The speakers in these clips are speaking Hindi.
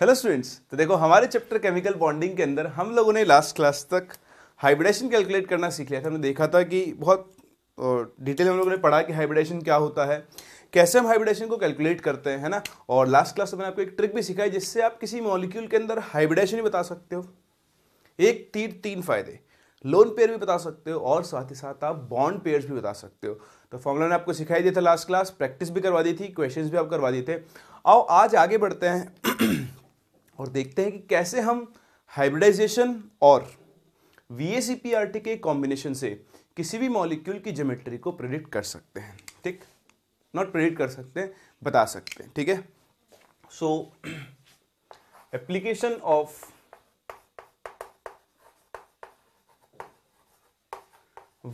हेलो स्टूडेंट्स तो देखो हमारे चैप्टर केमिकल बॉन्डिंग के अंदर हम लोगों ने लास्ट क्लास तक हाइब्रिडेशन कैलकुलेट करना सीख लिया था हमने देखा था कि बहुत डिटेल हम लोगों ने पढ़ा कि हाइब्रिडेशन क्या होता है कैसे हम हाइब्रिडेशन को कैलकुलेट करते हैं है ना और लास्ट क्लास में मैंने आपको एक ट्रिक भी सिखाई जिससे आप किसी मॉलिक्यूल के अंदर हाइब्रिडेशन भी बता सकते हो एक तीन तीन फायदे लोन पेयर भी बता सकते हो और साथ ही साथ आप बॉन्ड पेयर्स भी बता सकते हो तो फॉर्मूला ने आपको सिखाई दिया था लास्ट क्लास प्रैक्टिस भी करवा दी थी क्वेश्चंस भी आप करवा दिए थे आओ आज आगे बढ़ते हैं और देखते हैं कि कैसे हम हाइब्रिडाइजेशन और वी के कॉम्बिनेशन से किसी भी मॉलिक्यूल की जोमेट्री को प्रिडिक्ट कर सकते हैं ठीक नॉट प्रिडिक्ट कर सकते हैं बता सकते हैं ठीक है so application of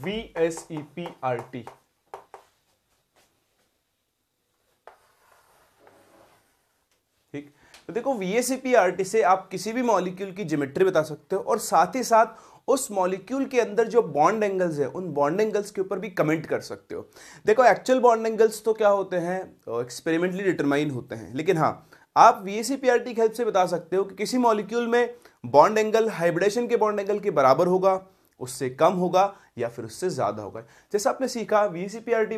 V S E P R T तो देखो वी एस से आप किसी भी मॉलिक्यूल की जिमेट्री बता सकते हो और साथ ही साथ उस मॉलिक्यूल के अंदर जो बॉन्ड एंगल्स है उन बॉन्ड एंगल्स के ऊपर भी कमेंट कर सकते हो देखो एक्चुअल बॉन्ड एंगल्स तो क्या होते हैं एक्सपेरिमेंटली डिटरमाइन होते हैं लेकिन हाँ आप वी एस की हेल्प से बता सकते हो कि किसी मॉलिक्यूल में बॉन्ड एंगल हाइब्रिडेशन के बॉन्ड एंगल के बराबर होगा उससे कम होगा या फिर उससे ज़्यादा होगा जैसे आपने सीखा वी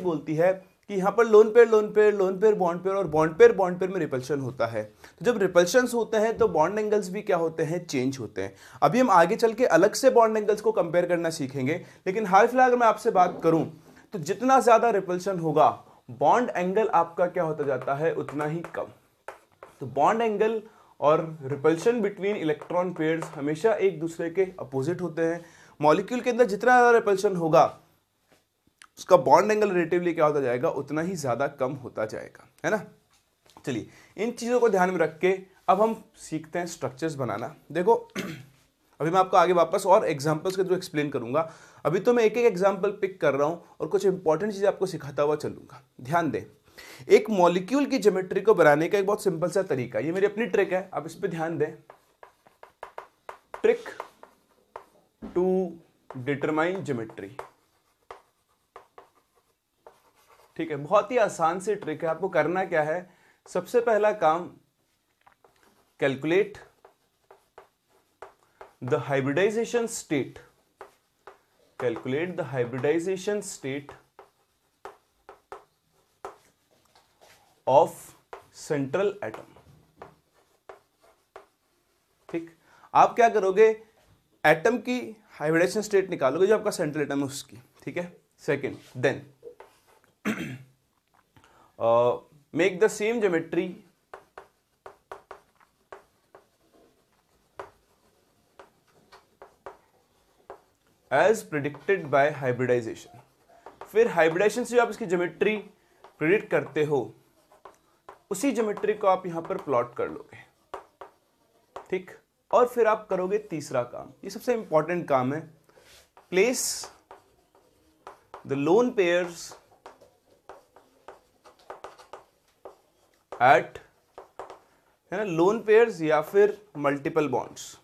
बोलती है कि यहाँ पर lone pair lone pair lone pair bond pair और बॉन्ड पेयर बॉन्ड पेयर में रिपल्शन होता है तो जब रिपल्शन होते हैं तो बॉन्ड एंगल्स भी क्या होते हैं चेंज होते हैं अभी हम आगे चल के अलग से बॉन्ड एंगल्स को कंपेयर करना सीखेंगे लेकिन हाल फिलहाल अगर मैं आपसे बात करूँ तो जितना ज़्यादा रिपल्शन होगा बॉन्ड एंगल आपका क्या होता जाता है उतना ही कम तो बॉन्ड एंगल और रिपल्शन बिटवीन इलेक्ट्रॉन पेयर्स हमेशा एक दूसरे के अपोजिट होते हैं मॉलिक्यूल के अंदर जितना ज़्यादा रिपल्शन होगा उसका बॉन्ड एंगल रिलेटिवली क्या होता जाएगा उतना ही ज़्यादा कम होता जाएगा है ना चलिए इन चीज़ों को ध्यान में रख के अब हम सीखते हैं स्ट्रक्चर्स बनाना देखो अभी मैं आपको आगे वापस और एग्जाम्पल्स के थ्रू एक्सप्लेन करूंगा अभी तो मैं एक एक एग्जाम्पल पिक कर रहा हूँ और कुछ इंपॉर्टेंट चीज़ें आपको सिखाता हुआ चलूंगा ध्यान दें एक मॉलिक्यूल की ज्योमेट्री को बनाने का एक बहुत सिंपल सा तरीका ये मेरी अपनी ट्रिक है आप इस पर ध्यान दें ट्रिक टू डिटरमाइन ज्योमेट्री ठीक है बहुत ही आसान सी ट्रिक है आपको करना क्या है सबसे पहला काम calculate the hybridisation state calculate the hybridisation state of central atom ठीक आप क्या करोगे एटम की हाइब्रिडाइजेशन स्टेट निकालोगे जो आपका सेंट्रल एटम है उसकी ठीक है second then make the same geometry as predicted by hybridisation फिर हाइब्रिडाइजेशन से जो आप इसकी ज्योमेट्री प्रिडिक्ट करते हो उसी ज्योमेट्री को आप यहां पर प्लॉट कर लोगे ठीक और फिर आप करोगे तीसरा काम ये सबसे इंपॉर्टेंट काम है place the lone pairs at है ना लोन पेयर्स या फिर multiple bonds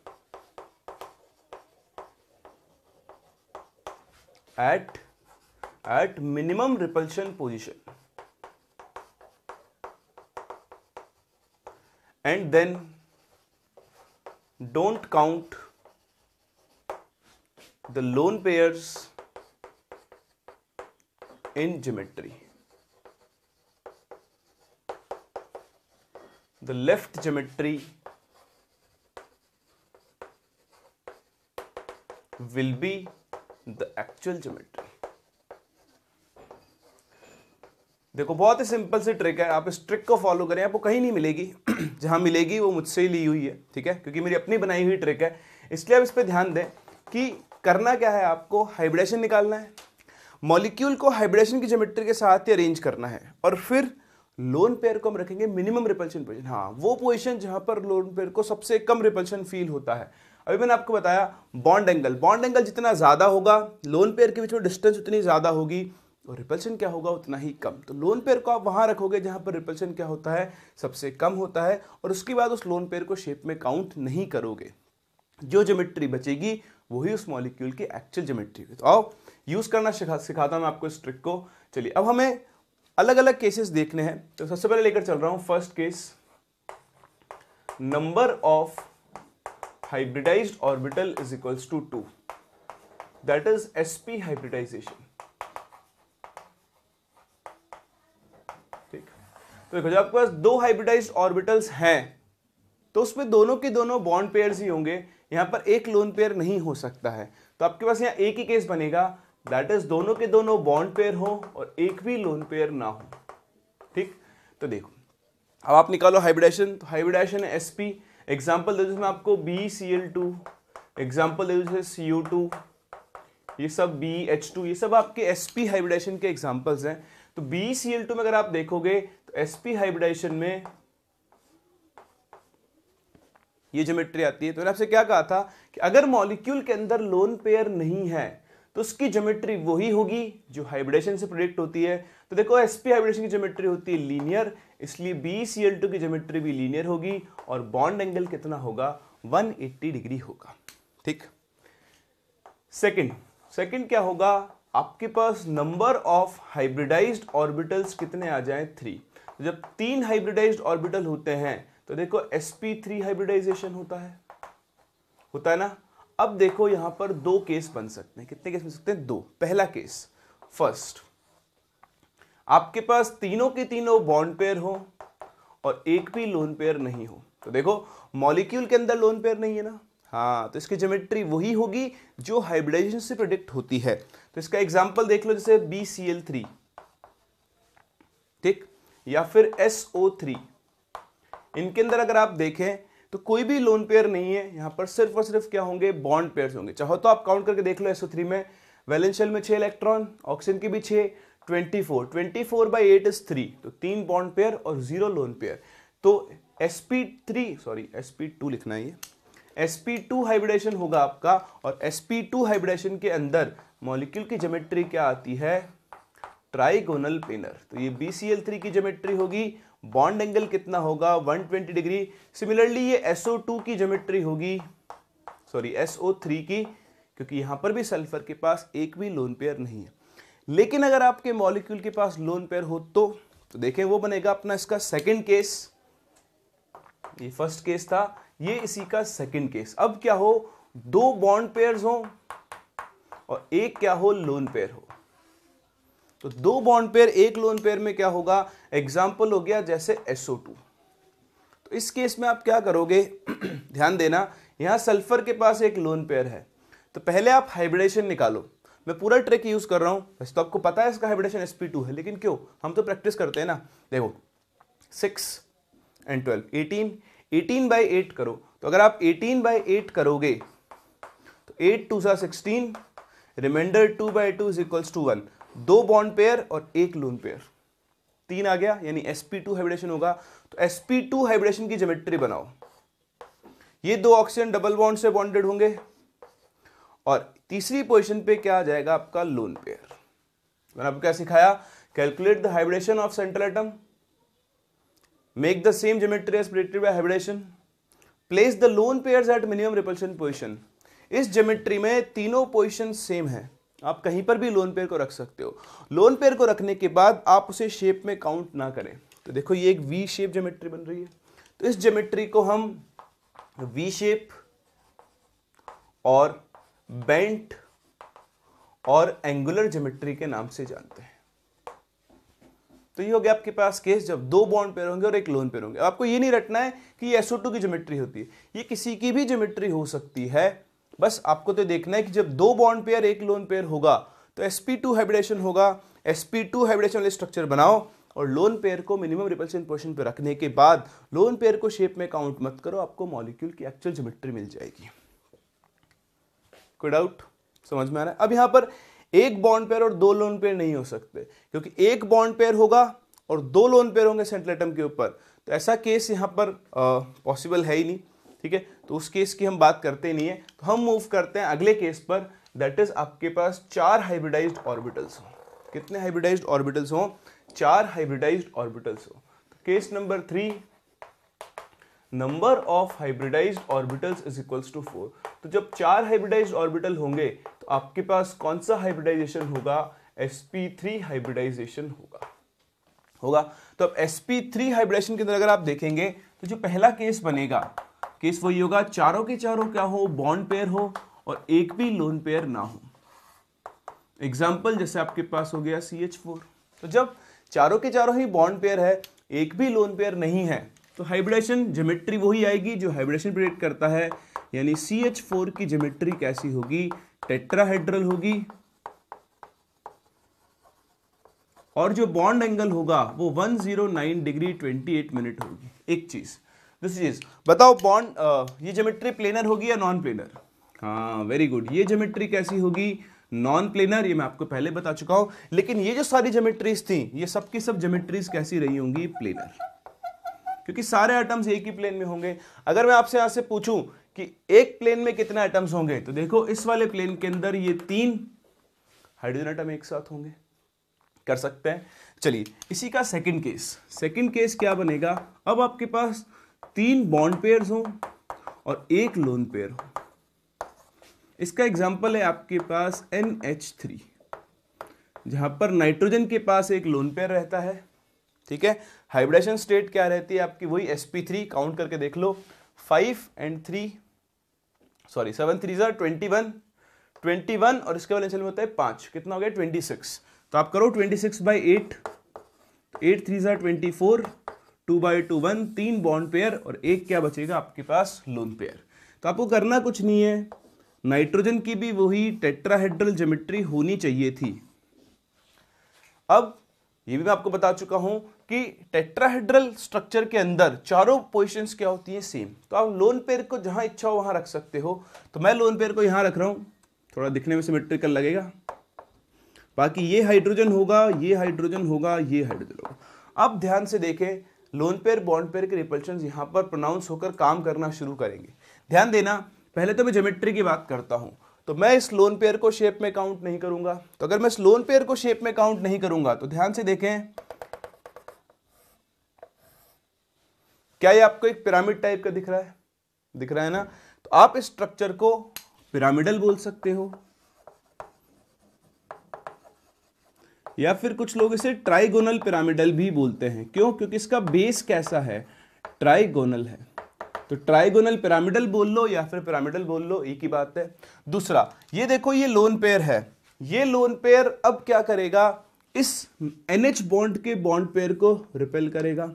at at minimum repulsion position and then don't count the lone pairs in geometry. the left geometry will be the actual geometry देखो बहुत ही सिंपल सी ट्रिक है आप इस ट्रिक को फॉलो करें आपको कहीं नहीं मिलेगी जहां मिलेगी वो मुझसे ही ली हुई है ठीक है क्योंकि मेरी अपनी बनाई हुई ट्रिक है इसलिए आप इस पर ध्यान दें कि करना क्या है आपको हाइब्रिडेशन निकालना है मॉलिक्यूल को हाइब्रिडेशन की ज्योमेट्री के साथ ही अरेंज करना है और फिर लोन पेयर को हम रखेंगे मिनिमम रिपल्शन पोजिशन हाँ वो पोजिशन जहां पर लोन पेयर को सबसे कम रिपल्शन फील होता है अभी मैंने आपको बताया बॉन्ड एंगल बॉन्ड एंगल जितना ज़्यादा होगा लोन पेयर के बीच में डिस्टेंस उतनी ज़्यादा होगी और रिपल्शन क्या होगा उतना ही कम तो लोन पेयर को आप वहां रखोगे जहां पर रिपल्शन क्या होता है सबसे कम होता है और उसके बाद उस लोन पेयर को शेप में काउंट नहीं करोगे जो जोमेट्री बचेगी वही उस मॉलिक्यूल की एक्चुअल जोमेट्री तो आओ यूज़ करना सिखा सिखाता मैं आपको इस ट्रिक को चलिए अब हमें अलग अलग केसेस देखने हैं तो सबसे पहले लेकर चल रहा हूं first case number of hybridise orbital is equals to two that is SP hybridisation ठीक तो देखो जब आपके पास दो हाइब्रिडाइज ऑर्बिटल्स हैं तो उसमें दोनों के दोनों बॉन्ड पेयर ही होंगे यहां पर एक लोन पेयर नहीं हो सकता है तो आपके पास यहां एक ही केस बनेगा दैट इज दोनों के दोनों बॉन्ड पेयर हो और एक भी लोन पेयर ना हो ठीक तो देखो अब आप निकालो हाइब्रिडेशन तो हाइब्रिडेशन एस पी एग्जाम्पल दे दूसरे आपको B C L two example दे दूसरे सी यू टू ये सब बी एच टू ये सब आपके एस पी हाइब्रिडेशन के एग्जाम्पल्स हैं तो बी सी एल टू में अगर आप देखोगे तो एस पी हाइब्रिडेशन में ये ज्योमेट्री आती है तो मैंने आपसे क्या कहा था कि अगर मॉलिक्यूल के अंदर लोन पेयर नहीं है तो उसकी ज्योमेट्री वही होगी जो हाइब्रिडेशन से प्रोडक्ट होती है तो देखो एस पी हाइब्रिडेशन की ज्योमेट्री होती है लीनियर इसलिए बी सी एल टू की ज्योमेट्री भी लीनियर होगी और बॉन्ड एंगल कितना होगा 180 डिग्री होगा ठीक सेकंड सेकंड क्या होगा आपके पास नंबर ऑफ हाइब्रिडाइज्ड ऑर्बिटल्स कितने आ जाए थ्री तो जब तीन हाइब्रिडाइज ऑर्बिटल होते हैं तो देखो sp3 हाइब्रिडाइजेशन होता है होता है ना अब देखो यहां पर दो केस बन सकते हैं कितने केस बन सकते हैं दो पहला केस फर्स्ट आपके पास तीनों के तीनों बॉन्ड पेयर हो और एक भी लोन पेयर नहीं हो तो देखो मॉलिक्यूल के अंदर लोन पेयर नहीं है ना हाँ तो इसकी ज्योमेट्री वही होगी जो हाइब्रिडाइजेशन से प्रोडिक्ट होती है तो इसका एग्जाम्पल देख लो जैसे बी सी एल थ्री ठीक या फिर एस ओ थ्री इनके अंदर अगर आप देखें तो कोई भी लोन पेयर नहीं है यहां पर सिर्फ और सिर्फ क्या होंगे बॉन्ड पेयर होंगे चाहो तो आप काउंट करके देख लो एसओ थ्री में वैलेंशियल में छह इलेक्ट्रॉन ऑक्सीजन के भी छः twenty four twenty four by eight is three तो तीन बॉन्ड पेयर और जीरो लोन पेयर तो S P three sorry S P two लिखना है ये एस पी टू हाइब्रिडेशन होगा आपका और एस पी टू हाइब्रिडेशन के अंदर मॉलिक्यूल की जोमेट्री क्या आती है ट्राइगोनल पेनर तो ये बी सी एल थ्री की जोमेट्री होगी बॉन्ड एंगल कितना होगा 120 डिग्री सिमिलरली ये SO2 की जोमेट्री होगी सॉरी SO3 की क्योंकि यहां पर भी सल्फर के पास एक भी लोन पेयर नहीं है लेकिन अगर आपके मॉलिक्यूल के पास लोन पेयर हो तो, तो देखें वो बनेगा अपना इसका सेकेंड केस ये फर्स्ट केस था ये इसी का सेकेंड केस अब क्या हो दो बॉन्ड पेयर हो और एक क्या हो लोन पेयर हो तो दो बॉन्ड पेयर एक लोन पेयर में क्या होगा एग्जाम्पल हो गया जैसे एसओ टू तो इस केस में आप क्या करोगे ध्यान देना यहाँ सल्फर के पास एक लोन पेयर है तो पहले आप हाइब्रिडेशन निकालो मैं पूरा ट्रिक यूज कर रहा हूँ वैसे तो आपको पता है इसका हाइब्रिडेशन sp2 है लेकिन क्यों हम तो प्रैक्टिस करते हैं ना देखो six and twelve eighteen eighteen by eight करो तो अगर आप एटीन बाई एट करोगे तो एट टू सा sixteen reminder two by two is equals to one दो बॉन्ड पेयर और एक लोन पेयर तीन आ गया यानी sp2 हाइब्रिडेशन होगा तो sp2 हाइब्रिडेशन की ज्योमेट्री बनाओ ये दो ऑक्सीजन डबल बॉन्ड से बॉन्डेड होंगे और तीसरी पोजीशन पे क्या आ जाएगा आपका लोन पेयर मैंने आपको क्या सिखाया calculate the hybridisation of central atom make the same geometry as predicted by hybridisation place the lone pairs at minimum repulsion position इस ज्योमेट्री में तीनों पोजीशन सेम है आप कहीं पर भी लोन पेयर को रख सकते हो लोन पेयर को रखने के बाद आप उसे शेप में काउंट ना करें तो देखो ये एक वी शेप जोमेट्री बन रही है तो इस जोमेट्री को हम वी शेप और बेंट और एंगुलर जोमेट्री के नाम से जानते हैं तो ये हो गया आपके पास केस जब दो बॉन्ड पेयर होंगे और एक लोन पेयर होंगे आपको ये नहीं रटना है कि ये टू की ज्योमेट्री होती है ये किसी की भी ज्योमेट्री हो सकती है बस आपको तो देखना है कि जब दो बॉन्ड पेयर एक लोन पेयर होगा तो sp2 टू हाइब्रिडेशन होगा sp2 टू हाइब्रिडेशन वाले स्ट्रक्चर बनाओ और लोन पेयर को मिनिमम रिपल्सन पोर्शन पर रखने के बाद लोन पेयर को शेप में काउंट मत करो आपको मॉलिक्यूल की एक्चुअल ज्योमेट्री मिल जाएगी कोई डाउट समझ में आ रहा है अब यहां पर एक बॉन्ड पेयर और दो लोन पेयर नहीं हो सकते क्योंकि एक बॉन्ड पेयर होगा और दो लोन पेयर होंगे सेंट्रल एटम के ऊपर तो ऐसा केस यहां पर पॉसिबल है ही नहीं ठीक है तो उस केस की हम बात करते नहीं है तो हम मूव करते हैं अगले केस पर दैट इज आपके पास चार हाइब्रिडाइज्ड ऑर्बिटल्स हो कितने हाइब्रिडाइज्ड ऑर्बिटल्स हो चार हाइब्रिडाइज्ड ऑर्बिटल्स हो तो case number three number of hybridise orbitals is equals to four तो जब चार हाइब्रिडाइज ऑर्बिटल होंगे तो आपके पास कौन सा हाइब्रिडाइजेशन होगा sp3 हाइब्रिडाइजेशन होगा होगा तो अब sp3 हाइब्रिडाइजेशन के अंदर अगर आप देखेंगे तो जो पहला केस बनेगा केस वही होगा चारों के चारों क्या हो बॉन्ड पेयर हो और एक भी लोन पेयर ना हो एग्जाम्पल जैसे आपके पास हो गया सी एच फोर तो जब चारों के चारों ही बॉन्ड पेयर है एक भी लोन पेयर नहीं है तो हाइब्रिडेशन जोमेट्री वही आएगी जो हाइब्रिडेशन प्रेडिक्ट करता है यानी सी एच फोर की जोमेट्री कैसी होगी टेट्राहेड्रल होगी और जो बॉन्ड एंगल होगा वो 109 डिग्री 28 मिनट होगी एक चीज़ दिस इज बताओ बॉन्ड uh, ये जोमेट्री प्लेनर होगी या नॉन प्लेनर हाँ वेरी गुड ये जोमेट्री कैसी होगी नॉन प्लेनर ये मैं आपको पहले बता चुका हूं लेकिन ये जो सारी जोमेट्रीज थी ये सब की सब जोमेट्रीज कैसी रही होंगी प्लेनर क्योंकि सारे आइटम्स एक ही प्लेन में होंगे अगर मैं आपसे यहां से पूछूं कि एक प्लेन में कितने आइटम्स होंगे तो देखो इस वाले प्लेन के अंदर ये तीन हाइड्रोजन आइटम एक साथ होंगे कर सकते हैं चलिए इसी का सेकंड केस सेकंड केस क्या बनेगा अब आपके पास तीन बॉन्ड पेयर्स हो और एक लोन पेयर हो इसका एग्जाम्पल है आपके पास एन एच थ्री जहां पर नाइट्रोजन के पास एक लोन पेयर रहता है ठीक है हाइब्रिडेशन स्टेट क्या रहती है आपकी वही sp3 थ्री काउंट करके देख लो five and three sorry seven three जर ट्वेंटी वन ट्वेंटी वन और इसके वाले में होता है पांच कितना हो गया ट्वेंटी सिक्स तो आप करो twenty six by eight eight three जर twenty four two by two one तीन बॉन्ड पेयर और एक क्या बचेगा आपके पास लोन पेयर तो आपको करना कुछ नहीं है नाइट्रोजन की भी वही टेट्राहेड्रल जोमेट्री होनी चाहिए थी अब ये भी मैं आपको बता चुका हूं कि टेट्राहेड्रल स्ट्रक्चर के अंदर चारों पोजिशंस क्या होती हैं सेम तो आप लोन पेयर को जहां इच्छा हो वहां रख सकते हो तो मैं लोन पेयर को यहां रख रहा हूं थोड़ा दिखने में सिमेट्रिकल लगेगा बाकी ये हाइड्रोजन होगा ये हाइड्रोजन होगा ये हाइड्रोजन होगा अब ध्यान से देखें लोन पेयर बॉन्ड पेयर के रिपल्शन यहाँ पर प्रोनाउंस होकर काम करना शुरू करेंगे ध्यान देना पहले तो मैं जोमेट्री की बात करता हूँ तो मैं इस लोन पेयर को शेप में काउंट नहीं करूंगा तो अगर मैं इस लोन पेयर को शेप में काउंट नहीं करूंगा तो ध्यान से देखें क्या ये आपको एक पिरामिड टाइप का दिख रहा है दिख रहा है ना तो आप इस स्ट्रक्चर को पिरामिडल बोल सकते हो या फिर कुछ लोग इसे ट्राइगोनल पिरामिडल भी बोलते हैं क्यों क्योंकि इसका बेस कैसा है ट्राइगोनल है तो ट्राइगोनल पिरामिडल बोल लो या फिर पिरामिडल बोल लो एक ही बात है दूसरा ये देखो ये लोन पेयर है ये लोन पेयर अब क्या करेगा इस एन बॉन्ड के बॉन्ड पेयर को रिपेल करेगा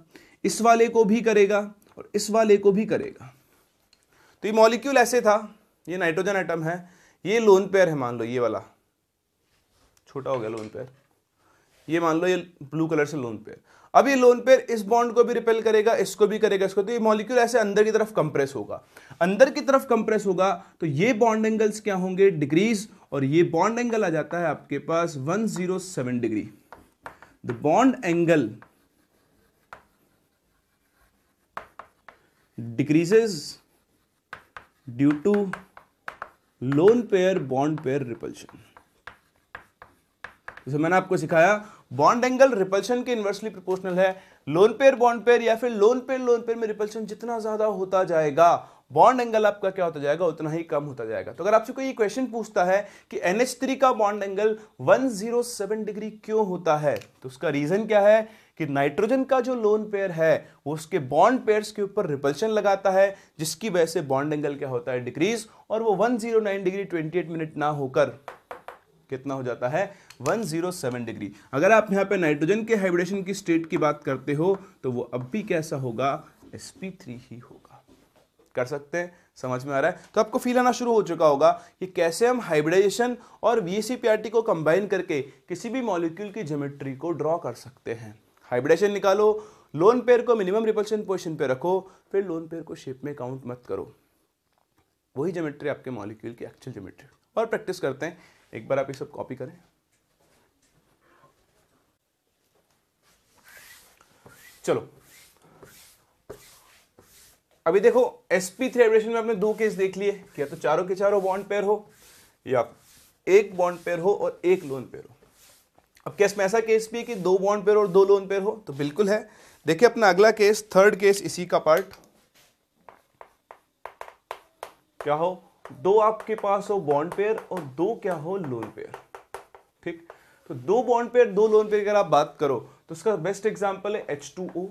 इस वाले को भी करेगा और इस वाले को भी करेगा तो ये मॉलिक्यूल ऐसे था ये नाइट्रोजन आइटम है ये लोन पेयर है मान लो ये वाला छोटा हो गया लोन पेयर ये मान लो ये ब्लू कलर से लोन पेयर अब ये लोन पेयर इस बॉन्ड को भी रिपेल करेगा इसको भी करेगा इसको तो ये मॉलिक्यूल ऐसे अंदर की तरफ कंप्रेस होगा अंदर की तरफ कंप्रेस होगा तो ये बॉन्ड एंगल्स क्या होंगे डिग्रीज और ये बॉन्ड एंगल आ जाता है आपके पास 107 degree the bond angle decreases due to lone pair bond pair repulsion जैसे मैंने आपको सिखाया बॉन्ड एंगल रिपल्शन के इन्वर्सली प्रोपोर्शनल है लोन पेयर बॉन्ड पेयर या फिर लोन पेयर लोन पेयर में रिपल्शन जितना ज्यादा होता जाएगा बॉन्ड एंगल आपका क्या होता जाएगा उतना ही कम होता जाएगा तो अगर आपसे कोई क्वेश्चन पूछता है कि NH3 का बॉन्ड एंगल 107 डिग्री क्यों होता है तो उसका रीजन क्या है कि नाइट्रोजन का जो लोन पेयर है वो उसके बॉन्ड पेयर्स के ऊपर रिपल्शन लगाता है जिसकी वजह से बॉन्ड एंगल क्या होता है डिक्रीज और वो 109 डिग्री 28 मिनट ना होकर कितना हो जाता है 107 डिग्री अगर आप यहाँ पे नाइट्रोजन के हाइब्रिडेशन की स्टेट की बात करते हो तो वो अब भी कैसा होगा sp3 ही होगा कर सकते हैं समझ में आ रहा है तो आपको फील आना शुरू हो चुका होगा कि कैसे हम हाइब्रिडाइजेशन और वी को कंबाइन करके किसी भी मॉलिक्यूल की जोमेट्री को ड्रॉ कर सकते हैं हाइब्रिडेशन निकालो लोन पेयर को मिनिमम रिपल्शन पोजिशन पे रखो फिर लोन पेयर को शेप में काउंट मत करो वही जोमेट्री आपके मॉलिक्यूल की एक्चुअल जोमेट्री और प्रैक्टिस करते हैं एक बार आप ये सब कॉपी करें चलो अभी देखो sp3 थ्री में आपने दो केस देख लिए क्या तो चारों के चारों बॉन्ड पेयर हो या एक बॉन्ड पेयर हो और एक लोन पेयर हो अब केस में ऐसा केस भी है कि दो बॉन्ड पेयर और दो लोन पेयर हो तो बिल्कुल है देखिए अपना अगला केस थर्ड केस इसी का पार्ट क्या हो दो आपके पास हो बॉन्ड पेयर और दो क्या हो लोन पेयर ठीक तो दो बॉन्ड पेयर दो लोन पेयर की अगर आप बात करो तो इसका बेस्ट एग्जाम्पल है एच टू ओ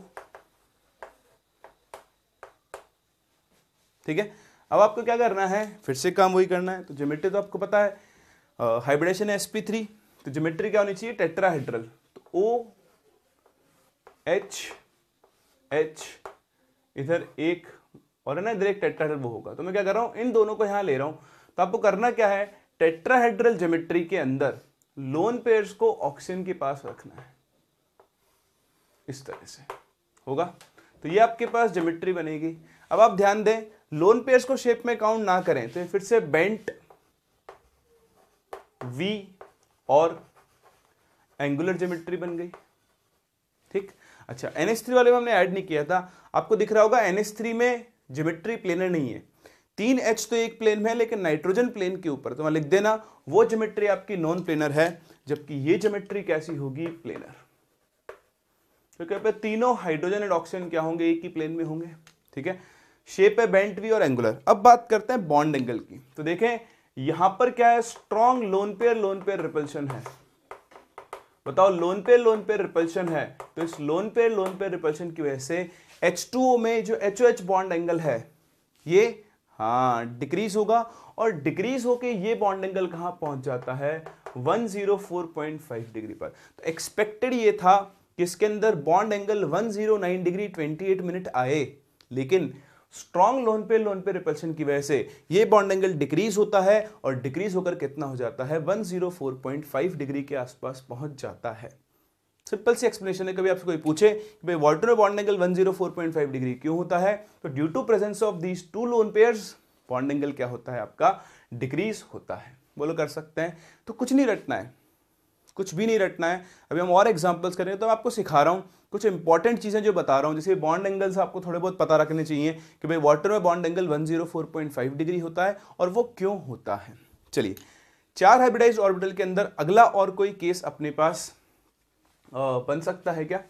ठीक है अब आपको क्या करना है फिर से काम वही करना है तो ज्योमेट्री तो आपको पता है हाइब्रिडेशन है एसपी थ्री तो ज्योमेट्री क्या होनी चाहिए टेट्राहेड्रल तो ओ एच एच इधर एक और है ना इधर एक टेट्राहेड्रल वो होगा तो मैं क्या कर रहा हूँ इन दोनों को यहाँ ले रहा हूँ तो आपको करना क्या है टेट्राहेड्रल ज्योमेट्री के अंदर लोन पेयर्स को ऑक्सीजन के पास रखना है इस तरह से होगा तो ये आपके पास जोमेट्री बनेगी अब आप ध्यान दें लोन पेयर्स को शेप में काउंट ना करें तो ये फिर से बेंट वी और एंगुलर जोमेट्री बन गई ठीक अच्छा एनएस थ्री वाले में हमने ऐड नहीं किया था आपको दिख रहा होगा एनएस थ्री में जोमेट्री प्लेनर नहीं है तीन एच तो एक प्लेन में है लेकिन नाइट्रोजन प्लेन के ऊपर तो मैं लिख देना वो जोमेट्री आपकी नॉन प्लेनर है जबकि ये जोमेट्री कैसी होगी प्लेनर तो क्या पे तीनों हाइड्रोजन एंड ऑक्सीजन क्या होंगे एक ही प्लेन में होंगे ठीक है शेप है बेंट भी और एंगुलर अब बात करते हैं बॉन्ड एंगल की तो देखें यहां पर क्या है strong lone pair lone pair repulsion है बताओ lone pair lone pair repulsion है तो इस lone pair lone pair repulsion की वजह से H2O में जो एच बॉन्ड एंगल है ये हाँ डिक्रीज होगा और डिक्रीज होके ये बॉन्ड एंगल कहां पहुंच जाता है 104.5 डिग्री पर तो एक्सपेक्टेड ये था किसके अंदर बॉन्ड एंगल 109 डिग्री 28 मिनट आए लेकिन strong lone pair lone pair repulsion की वजह से ये बॉन्ड एंगल डिक्रीज होता है और डिक्रीज होकर कितना हो जाता है 104.5 डिग्री के आसपास पहुंच जाता है सिंपल सी एक्सप्लेनेशन है कभी आपसे कोई पूछे कि भाई वाटर में बॉन्ड एंगल 104.5 डिग्री क्यों होता है तो due to presence of these two lone pairs bond angle क्या होता है आपका डिक्रीज होता है बोलो कर सकते हैं तो कुछ नहीं रटना है कुछ भी नहीं रटना है अभी हम और एग्जाम्पल्स करें तो मैं आपको सिखा रहा हूँ कुछ इंपॉर्टेंट चीज़ें जो बता रहा हूँ जैसे बॉन्ड एंगल्स आपको थोड़े बहुत पता रखने चाहिए कि भाई वाटर में बॉन्ड एंगल 104.5 डिग्री होता है और वो क्यों होता है चलिए चार हाइब्रिडाइज ऑर्बिटल के अंदर अगला और कोई केस अपने पास बन सकता है क्या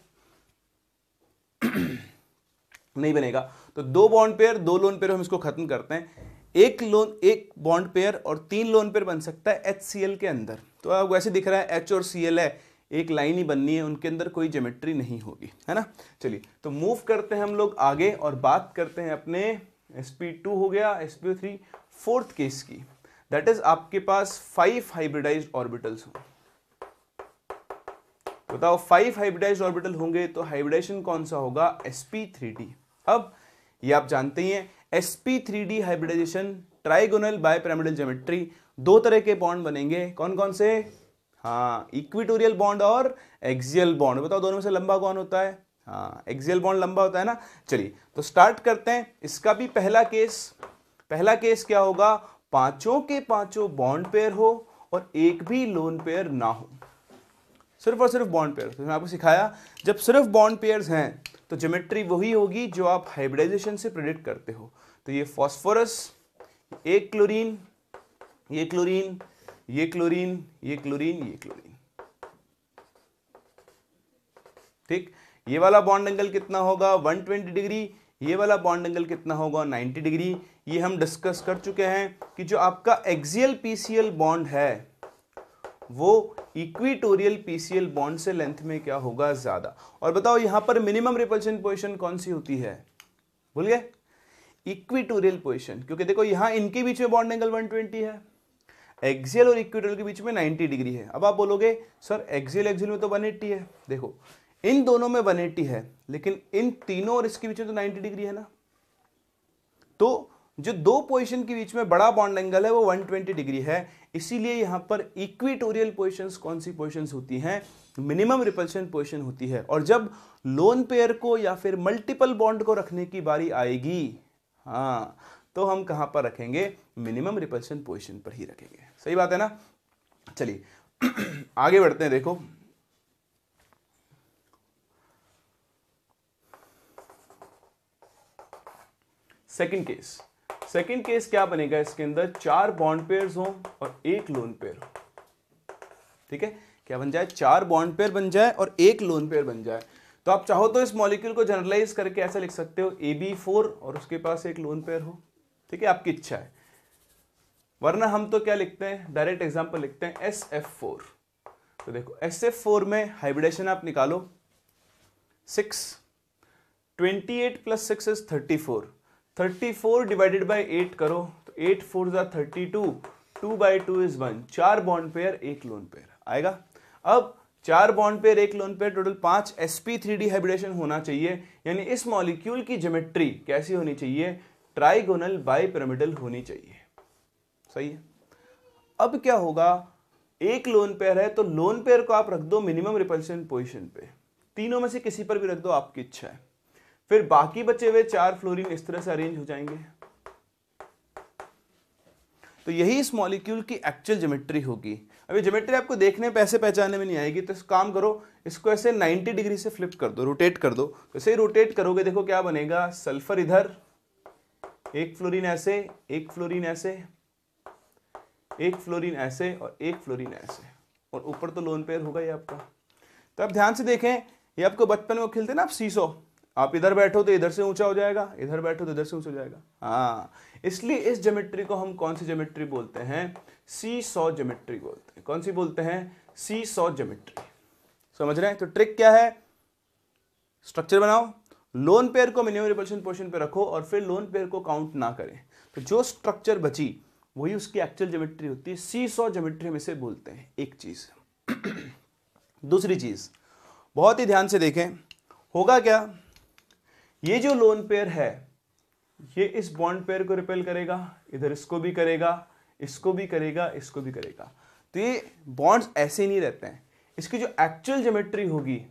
नहीं बनेगा तो दो बॉन्ड पेयर दो लोन पेयर हम इसको खत्म करते हैं एक लोन एक बॉन्ड पेयर और तीन लोन पेयर बन सकता है एच के अंदर तो अब वैसे दिख रहा है एच और सी एल है एक लाइन ही बननी है उनके अंदर कोई जोमेट्री नहीं होगी है ना चलिए तो मूव करते हैं हम लोग आगे और बात करते हैं अपने एस पी टू हो गया S P three fourth case की दैट इज आपके पास फाइव हाइब्रिडाइज ऑर्बिटल्स हो बताओ फाइव हाइब्रिडाइज ऑर्बिटल होंगे तो हाइब्रिडाइजेशन कौन सा होगा एस पी थ्री डी अब ये आप जानते ही हैं S P three D hybridisation trigonal bipyramidal geometry दो तरह के बॉन्ड बनेंगे कौन कौन से हाँ इक्विटोरियल बॉन्ड और एक्सियल बॉन्ड बताओ दोनों में से लंबा कौन होता है हाँ एक्सियल बॉन्ड लंबा होता है ना चलिए तो स्टार्ट करते हैं इसका भी पहला केस पहला केस क्या होगा पांचों के पांचों बॉन्ड पेयर हो और एक भी लोन पेयर ना हो सिर्फ और सिर्फ बॉन्ड पेयर तो मैं आपको सिखाया जब सिर्फ बॉन्ड पेयर हैं तो जोमेट्री वही होगी जो आप हाइब्रिडाइजेशन से प्रेडिक्ट करते हो तो ये फॉस्फोरस एक क्लोरीन ये क्लोरीन ये क्लोरीन ये क्लोरीन ये क्लोरीन ठीक ये वाला बॉन्ड एंगल कितना होगा 120 डिग्री ये वाला बॉन्ड एंगल कितना होगा 90 डिग्री ये हम डिस्कस कर चुके हैं कि जो आपका एक्सियल पीसीएल बॉन्ड है वो इक्विटोरियल पीसीएल बॉन्ड से लेंथ में क्या होगा ज्यादा और बताओ यहां पर मिनिमम रिपल्शन पोजिशन कौन सी होती है बोलिए इक्विटोरियल पोजिशन क्योंकि देखो यहां इनके बीच में बॉन्ड एंगल वन है एक्सियल और इक्विटोरियल के बीच में 90 डिग्री है अब आप बोलोगे सर एक्सियल एक्सियल में तो 180 है देखो इन दोनों में 180 है लेकिन इन तीनों और इसके बीच में तो 90 डिग्री है ना तो जो दो पोजीशन के बीच में बड़ा बॉन्ड एंगल है वो 120 डिग्री है इसीलिए यहां पर इक्विटोरियल पोजीशंस कौन सी पोजीशंस होती हैं मिनिमम रिपल्शन पोजीशन होती है और जब लोन पेयर को या फिर मल्टीपल बॉन्ड को रखने की बारी आएगी हाँ तो हम कहां पर रखेंगे मिनिमम रिपल्शन पोजिशन पर ही रखेंगे सही बात है ना चलिए आगे बढ़ते हैं देखो सेकंड केस सेकंड केस क्या बनेगा इसके अंदर चार बॉन्ड पेयर हो और एक लोन पेयर हो ठीक है क्या बन जाए चार बॉन्ड पेयर बन जाए और एक लोन पेयर बन जाए तो आप चाहो तो इस मॉलिक्यूल को जनरलाइज करके ऐसा लिख सकते हो ए बी फोर और उसके पास एक लोन पेयर हो ठीक है आपकी इच्छा है वरना हम तो क्या लिखते हैं डायरेक्ट एग्जाम्पल लिखते हैं एस एफ फोर तो देखो एस एफ फोर में हाइब्रिडेशन आप निकालो six twenty eight plus six is thirty four thirty four divided by eight करो तो एट फोर जो thirty two two by two is one चार बॉन्ड पेयर एक लोन पेयर आएगा अब चार बॉन्ड पेयर एक लोन पेयर टोटल पांच S P three D hybridization होना चाहिए यानी इस मॉलिक्यूल की जोमेट्री कैसी होनी चाहिए ट्राइगोनल बाईपिरामिडल होनी चाहिए सही है अब क्या होगा एक लोन पेयर है तो लोन पेयर को आप रख दो मिनिमम रिपल्शन पोजिशन पे तीनों में से किसी पर भी रख दो आपकी इच्छा है फिर बाकी बचे हुए चार फ्लोरिन इस तरह से अरेंज हो जाएंगे तो यही इस मॉलिक्यूल की एक्चुअल ज्योमेट्री होगी अभी ज्योमेट्री आपको देखने पैसे पहचानने में नहीं आएगी तो काम करो इसको ऐसे 90 डिग्री से फ्लिप कर दो रोटेट कर दो तो ऐसे ही रोटेट करोगे देखो क्या बनेगा सल्फर इधर एक फ्लोरीन ऐसे एक फ्लोरीन ऐसे एक फ्लोरीन ऐसे और एक फ्लोरीन ऐसे और ऊपर तो लोन पेयर होगा ये आपका तो आप ध्यान से देखें ये आपको बचपन में खेलते ना आप सीसो आप इधर बैठो तो इधर से ऊंचा हो जाएगा इधर बैठो तो इधर से ऊंचा हो जाएगा हाँ इसलिए इस ज्योमेट्री को हम कौन सी ज्योमेट्री बोलते हैं सी सौ ज्योमेट्री बोलते हैं कौन सी बोलते हैं सी सौ ज्योमेट्री समझ रहे हैं तो ट्रिक क्या है स्ट्रक्चर बनाओ लोन पेयर को मिनिमम रिपल्शन पोर्शन पे रखो और फिर लोन पेयर को काउंट ना करें तो जो स्ट्रक्चर बची वही उसकी एक्चुअल जोमेट्री होती है सी सौ जोमेट्री में से बोलते हैं एक चीज़ दूसरी चीज़ बहुत ही ध्यान से देखें होगा क्या ये जो लोन पेयर है ये इस बॉन्ड पेयर को रिपेल करेगा इधर इसको भी करेगा इसको भी करेगा इसको भी करेगा तो ये बॉन्ड्स ऐसे नहीं रहते हैं इसकी जो एक्चुअल जोमेट्री होगी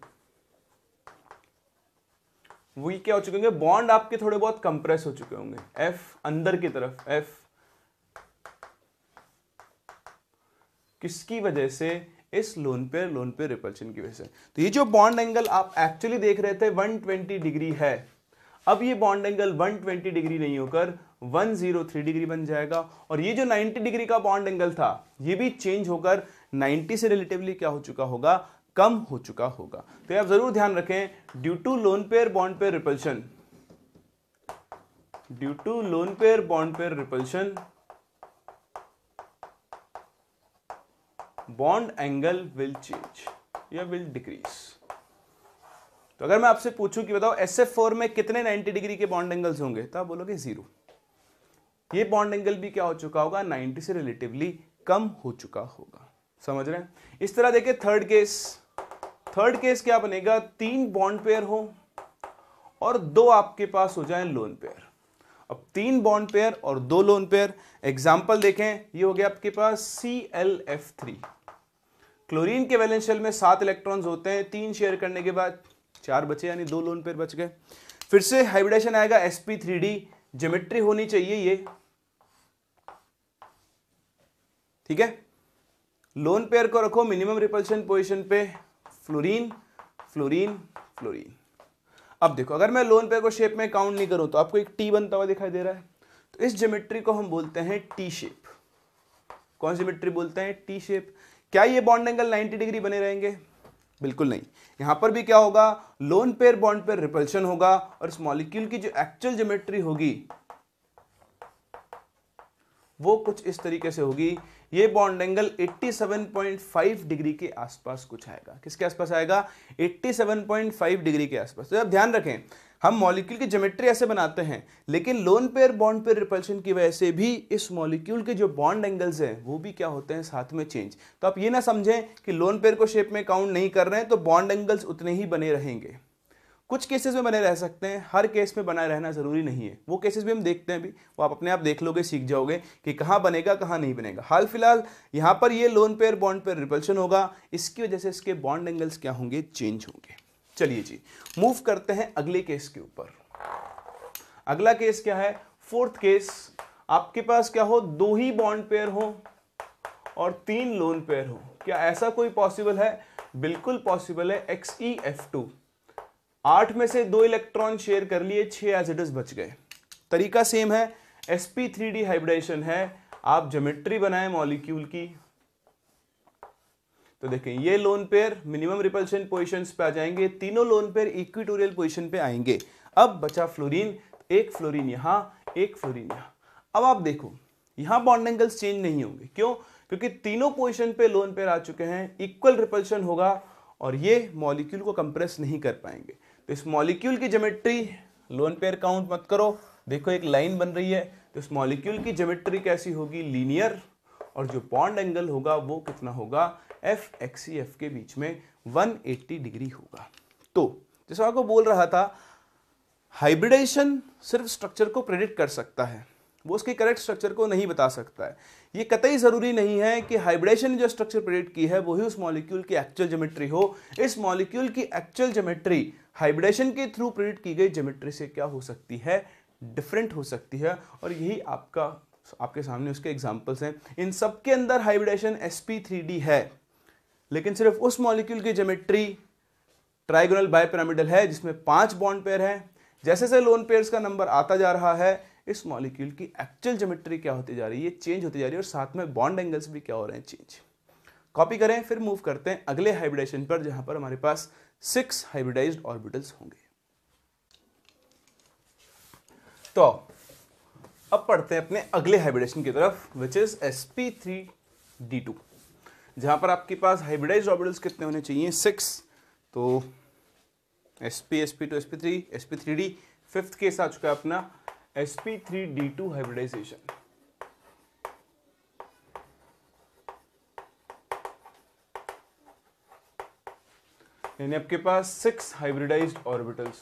वी क्या हो चुके होंगे बॉन्ड आपके थोड़े बहुत कंप्रेस हो चुके होंगे एफ अंदर की तरफ एफ किसकी वजह से इस loan pair lone pair repulsion की वजह से तो ये जो बॉन्ड एंगल आप एक्चुअली देख रहे थे 120 डिग्री है अब ये बॉन्ड एंगल 120 डिग्री नहीं होकर 103 डिग्री बन जाएगा और ये जो 90 डिग्री का बॉन्ड एंगल था ये भी चेंज होकर 90 से रिलेटिवली क्या हो चुका होगा कम हो चुका होगा तो आप जरूर ध्यान रखें due to lone pair bond pair repulsion due to lone pair bond pair repulsion bond angle will change या विल डिक्रीज तो अगर मैं आपसे पूछूं कि बताओ एस एफ फोर में कितने 90 डिग्री के बॉन्ड एंगल्स होंगे तो आप बोलोगे जीरो ये बॉन्ड एंगल भी क्या हो चुका होगा 90 से रिलेटिवली कम हो चुका होगा समझ रहे हैं इस तरह देखिए थर्ड केस थर्ड केस क्या बनेगा तीन बॉन्ड पेयर हो और दो आपके पास हो जाए लोन पेयर अब तीन बॉन्ड पेयर और दो लोन पेयर एग्जाम्पल देखें ये हो गया आपके पास C L F three chlorine के वैलेंशियल में सात इलेक्ट्रॉन्स होते हैं तीन शेयर करने के बाद चार बचे यानी दो लोन पेयर बच गए फिर से हाइब्रिडेशन आएगा एसपी थ्री डी जोमेट्री होनी चाहिए ये ठीक है लोन पेयर को रखो मिनिमम रिपल्शन पोजिशन पे फ्लोरीन फ्लोरीन फ्लोरीन अब देखो अगर मैं लोन पेयर को शेप में काउंट नहीं करूं तो आपको एक टी बनता हुआ दिखाई दे रहा है तो इस ज्योमेट्री को हम बोलते हैं टी शेप कौन सी ज्योमेट्री बोलते हैं टी शेप क्या ये बॉन्ड एंगल 90 डिग्री बने रहेंगे बिल्कुल नहीं यहां पर भी क्या होगा lone pair bond pair repulsion होगा और इस मॉलिक्यूल की जो एक्चुअल ज्योमेट्री होगी वो कुछ इस तरीके से होगी ये बॉन्ड एंगल 87.5 डिग्री के आसपास कुछ आएगा किसके आसपास आएगा 87.5 डिग्री के आसपास तो आप ध्यान रखें हम मॉलिक्यूल की ज्योमेट्री ऐसे बनाते हैं लेकिन lone pair bond pair repulsion की वजह से भी इस मॉलिक्यूल के जो बॉन्ड एंगल्स हैं वो भी क्या होते हैं साथ में चेंज तो आप ये ना समझें कि लोन पेयर को शेप में काउंट नहीं कर रहे हैं तो बॉन्ड एंगल्स उतने ही बने रहेंगे कुछ केसेस में बने रह सकते हैं हर केस में बनाए रहना ज़रूरी नहीं है वो केसेस भी हम देखते हैं अभी वो आप अपने आप देख लोगे सीख जाओगे कि कहाँ बनेगा कहाँ नहीं बनेगा हाल फिलहाल यहाँ पर ये lone pair bond pair repulsion होगा इसकी वजह से इसके बॉन्ड एंगल्स क्या होंगे चेंज होंगे चलिए जी मूव करते हैं अगले केस के ऊपर अगला केस क्या है फोर्थ केस आपके पास क्या हो दो ही बॉन्ड पेयर हो और तीन लोन पेयर हो क्या ऐसा कोई पॉसिबल है बिल्कुल पॉसिबल है एक्स ई एफ टू आठ में से दो इलेक्ट्रॉन शेयर कर लिए छह एज इट इज बच गए तरीका सेम है एस थ्री डी हाइब्रिडाइजेशन है आप जोमेट्री बनाए मॉलिक्यूल की तो देखें ये lone pair minimum repulsion position पे आ जाएंगे तीनों लोन पेयर इक्विटोरियल पोजिशन पे आएंगे अब बचा फ्लोरीन एक फ्लोरीन यहां एक फ्लोरीन यहां अब आप देखो यहां बॉन्ड एंगल्स चेंज नहीं होंगे क्यों क्योंकि तीनों पोजिशन पे लोन पेयर आ चुके हैं इक्वल रिपल्शन होगा और ये मॉलिक्यूल को कंप्रेस नहीं कर पाएंगे तो इस मॉलिक्यूल की जोमेट्री लोन पेयर काउंट मत करो देखो एक लाइन बन रही है तो इस मॉलिक्यूल की जोमेट्री कैसी होगी लीनियर और जो पॉन्ड एंगल होगा वो कितना होगा एफ एक्सी एफ के बीच में 180 डिग्री होगा तो जैसे आपको बोल रहा था हाइब्रिडेशन सिर्फ स्ट्रक्चर को प्रेडिक्ट कर सकता है वो उसके करेक्ट स्ट्रक्चर को नहीं बता सकता है ये कतई ज़रूरी नहीं है कि हाइब्रिडेशन जो स्ट्रक्चर प्रेडिक्ट की है वही उस मॉलिक्यूल की एक्चुअल जोमेट्री हो इस मॉलिक्यूल की एक्चुअल जोमेट्री हाइब्रिडेशन के थ्रू प्रेडिक्ट की गई जोमेट्री से क्या हो सकती है डिफरेंट हो सकती है और यही आपका आपके सामने उसके एग्जाम्पल्स हैं इन सब के अंदर हाइब्रिडेशन एस है लेकिन सिर्फ उस मॉलिक्यूल की जोमेट्री ट्राइगोनल बायपिरामिडल है जिसमें पांच बॉन्ड पेयर हैं जैसे जैसे लोन पेयर्स का नंबर आता जा रहा है इस मॉलिक्यूल की एक्चुअल जोमेट्री क्या होती जा रही है चेंज होती जा रही है और साथ में बॉन्ड एंगल्स भी क्या हो रहे हैं चेंज कॉपी करें फिर मूव करते हैं अगले हाइब्रिडाइजेशन पर जहां पर हमारे पास सिक्स हाइब्रिडाइज ऑर्बिटल्स होंगे तो अब पढ़ते हैं अपने अगले हाइब्रिडेशन की तरफ which is S P three D two जहां पर आपके पास हाइब्रिडाइज ऑर्बिटल्स कितने होने चाहिए सिक्स तो S P S P two S P three S P three D fifth case आ चुका है अपना sp3d2 hybridization यानी आपके पास सिक्स हाइब्रिडाइज्ड ऑर्बिटल्स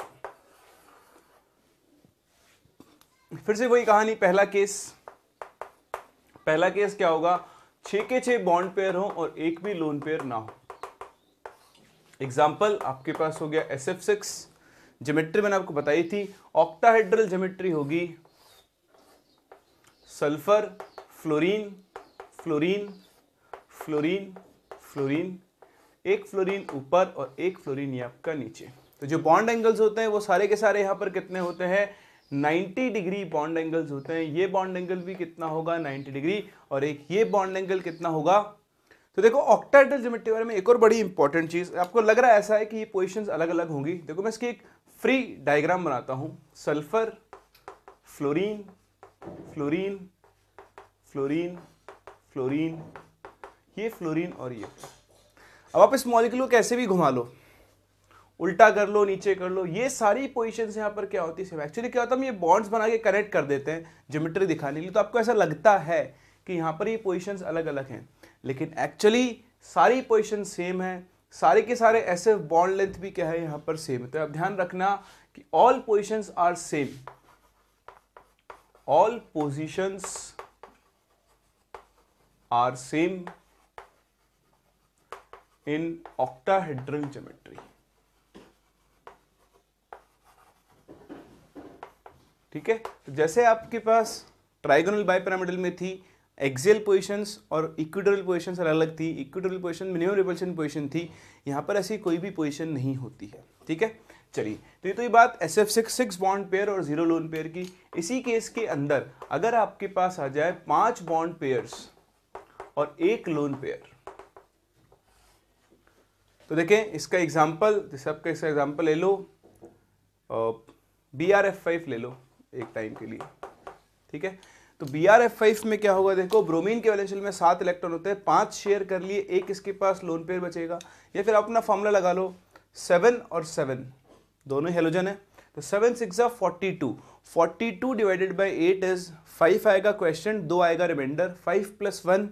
फिर से वही कहानी पहला केस पहला केस क्या होगा छ के छह बॉन्ड पेयर हो और एक भी लोन पेयर ना हो एग्जाम्पल आपके पास हो गया एस एफ सिक्स जोमेट्री मैंने आपको बताई थी ऑक्टाहेड्रल जोमेट्री होगी sulphur fluorine fluorine fluorine fluorine एक फ्लोरीन ऊपर और एक फ्लोरीन ये आपका नीचे तो जो बॉन्ड एंगल्स होते हैं वो सारे के सारे यहाँ पर कितने होते हैं 90 डिग्री बॉन्ड एंगल्स होते हैं ये बॉन्ड एंगल भी कितना होगा 90 डिग्री और एक ये बॉन्ड एंगल कितना होगा तो देखो ऑक्टाइडल जोमेट्री बारे में एक और बड़ी इंपॉर्टेंट चीज़ आपको लग रहा है ऐसा है कि ये पोजिशन अलग अलग होंगी देखो मैं इसकी एक फ्री डायग्राम बनाता हूं sulphur fluorine fluorine fluorine fluorine ये फ्लोरीन और ये अब आप इस मॉलिक्यूल को कैसे भी घुमा लो उल्टा कर लो नीचे कर लो ये सारी पोजिशन यहाँ पर क्या होती है एक्चुअली क्या होता है हम ये बॉन्ड्स बना के कनेक्ट कर देते हैं जोमेट्री दिखाने के लिए तो आपको ऐसा लगता है कि यहाँ पर ये पोजिशन अलग अलग हैं लेकिन एक्चुअली सारी पोजिशन सेम है सारे के सारे ऐसे बॉन्ड लेंथ भी क्या है यहां पर सेम तो अब ध्यान रखना कि all positions are same all positions are same in octahedral geometry ठीक है तो जैसे आपके पास ट्राइगोनल बायपिरामिडल में थी एक्सेल पोजिशंस और इक्विटोरियल पोजिशंस अलग अलग थी equatorial position minimum repulsion position थी यहाँ पर ऐसी कोई भी पोजिशन नहीं होती है ठीक है चलिए तो ये तो ये बात S F six six bond pair और जीरो लोन पेयर की इसी केस के अंदर अगर आपके पास आ जाए पांच बॉन्ड पेयर्स और एक लोन पेयर तो देखें इसका एग्जाम्पल तो सबका इसका एग्जाम्पल ले लो बी आर एफ फाइव ले लो एक टाइम के लिए ठीक है तो बी आर एफ फाइव में क्या होगा देखो ब्रोमीन के वैलेंशियल में सात इलेक्ट्रॉन होते हैं पांच शेयर कर लिए एक इसके पास लोन पेयर बचेगा या फिर अपना फॉर्मूला लगा लो सेवन और सेवन दोनों हेलोजन है तो सेवन सिक्स या forty two forty two divided by eight is five आएगा क्वेश्चन दो आएगा रिमाइंडर फाइव प्लस वन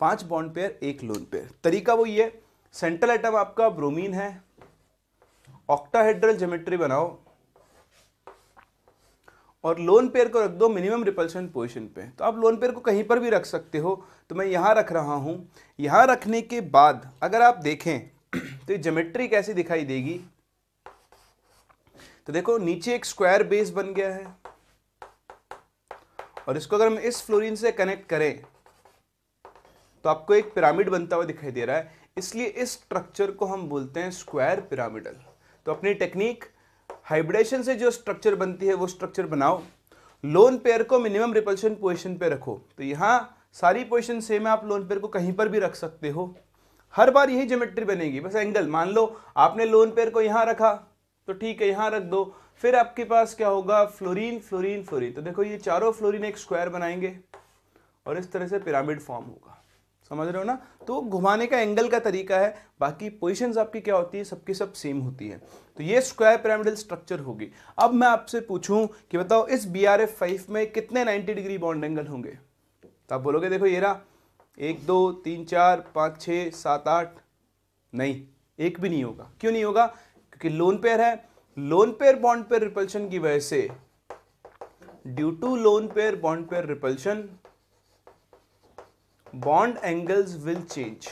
पांच बॉन्ड पेयर एक लोन पेयर तरीका वो ये सेंट्रल आइटम आपका ब्रोमीन है ऑक्टाहेड्रल जोमेट्री बनाओ और लोन पेयर को रख दो मिनिमम रिपल्शन पोजिशन पे तो आप लोन पेयर को कहीं पर भी रख सकते हो तो मैं यहाँ रख रहा हूँ यहाँ रखने के बाद अगर आप देखें तो ये जोमेट्री कैसी दिखाई देगी तो देखो नीचे एक स्क्वायर बेस बन गया है और इसको अगर हम इस फ्लोरिन से कनेक्ट करें तो आपको एक पिरामिड बनता हुआ दिखाई दे रहा है इसलिए इस स्ट्रक्चर को हम बोलते हैं स्क्वायर पिरामिडल तो अपनी टेक्निक हाइब्रिडेशन से जो स्ट्रक्चर बनती है वो स्ट्रक्चर बनाओ लोन पेयर को मिनिमम रिपल्शन पोजिशन पे रखो तो यहाँ सारी पोजिशन सेम है आप लोन पेयर को कहीं पर भी रख सकते हो हर बार यही ज्योमेट्री बनेगी बस एंगल मान लो आपने लोन पेयर को यहाँ रखा तो ठीक है यहाँ रख दो फिर आपके पास क्या होगा फ्लोरीन फ्लोरीन फ्लोरीन तो देखो ये चारों फ्लोरीन एक स्क्वायर बनाएंगे और इस तरह से पिरामिड फॉर्म होगा समझ रहे हो ना तो घुमाने का एंगल का तरीका है बाकी पोजिशन आपकी क्या होती है सबकी सब सेम होती है तो ये स्क्वायर पिरामिडल स्ट्रक्चर होगी अब मैं आपसे पूछूं कि बताओ इस बी आर एफ फाइव में कितने 90 डिग्री बॉन्ड एंगल होंगे तो आप बोलोगे देखो ये रहा एक दो तीन चार पाँच छः सात आठ नहीं एक भी नहीं होगा क्यों नहीं होगा क्योंकि लोन पेयर है lone pair bond pair repulsion की वजह से due to lone pair bond pair repulsion bond angles will change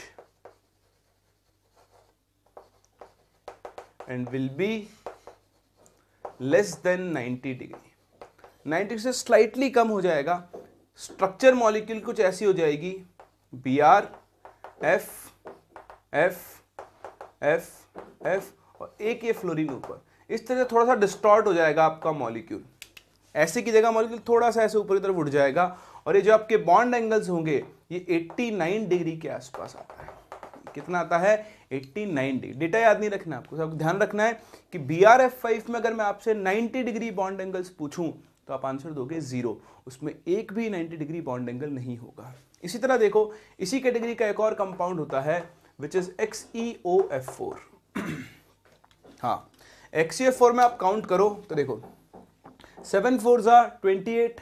and will be less than 90 degree 90 से स्लाइटली कम हो जाएगा स्ट्रक्चर मॉलिक्यूल कुछ ऐसी हो जाएगी B R F F F F और एक ये फ्लोरिन ऊपर इस तरह से थोड़ा सा डिस्टॉर्ट हो जाएगा आपका मॉलिक्यूल ऐसे की जगह मॉलिक्यूल थोड़ा सा ऐसे ऊपर की तरफ उठ जाएगा और ये जो आपके बॉन्ड एंगल्स होंगे ये 89 डिग्री के आसपास आता है कितना आता है 89 डिग्री डेटा याद नहीं रखना आपको सब ध्यान रखना है कि बी आर एफ फाइव में अगर मैं आपसे 90 डिग्री बॉन्ड एंगल्स पूछूं तो आप आंसर दोगे जीरो उसमें एक भी 90 डिग्री बॉन्ड एंगल नहीं होगा इसी तरह देखो इसी कैटेगरी का एक और कंपाउंड होता है which is X E O F four हाँ एक्स ई एफ फोर में आप काउंट करो तो देखो सेवन फोर ज़ा twenty eight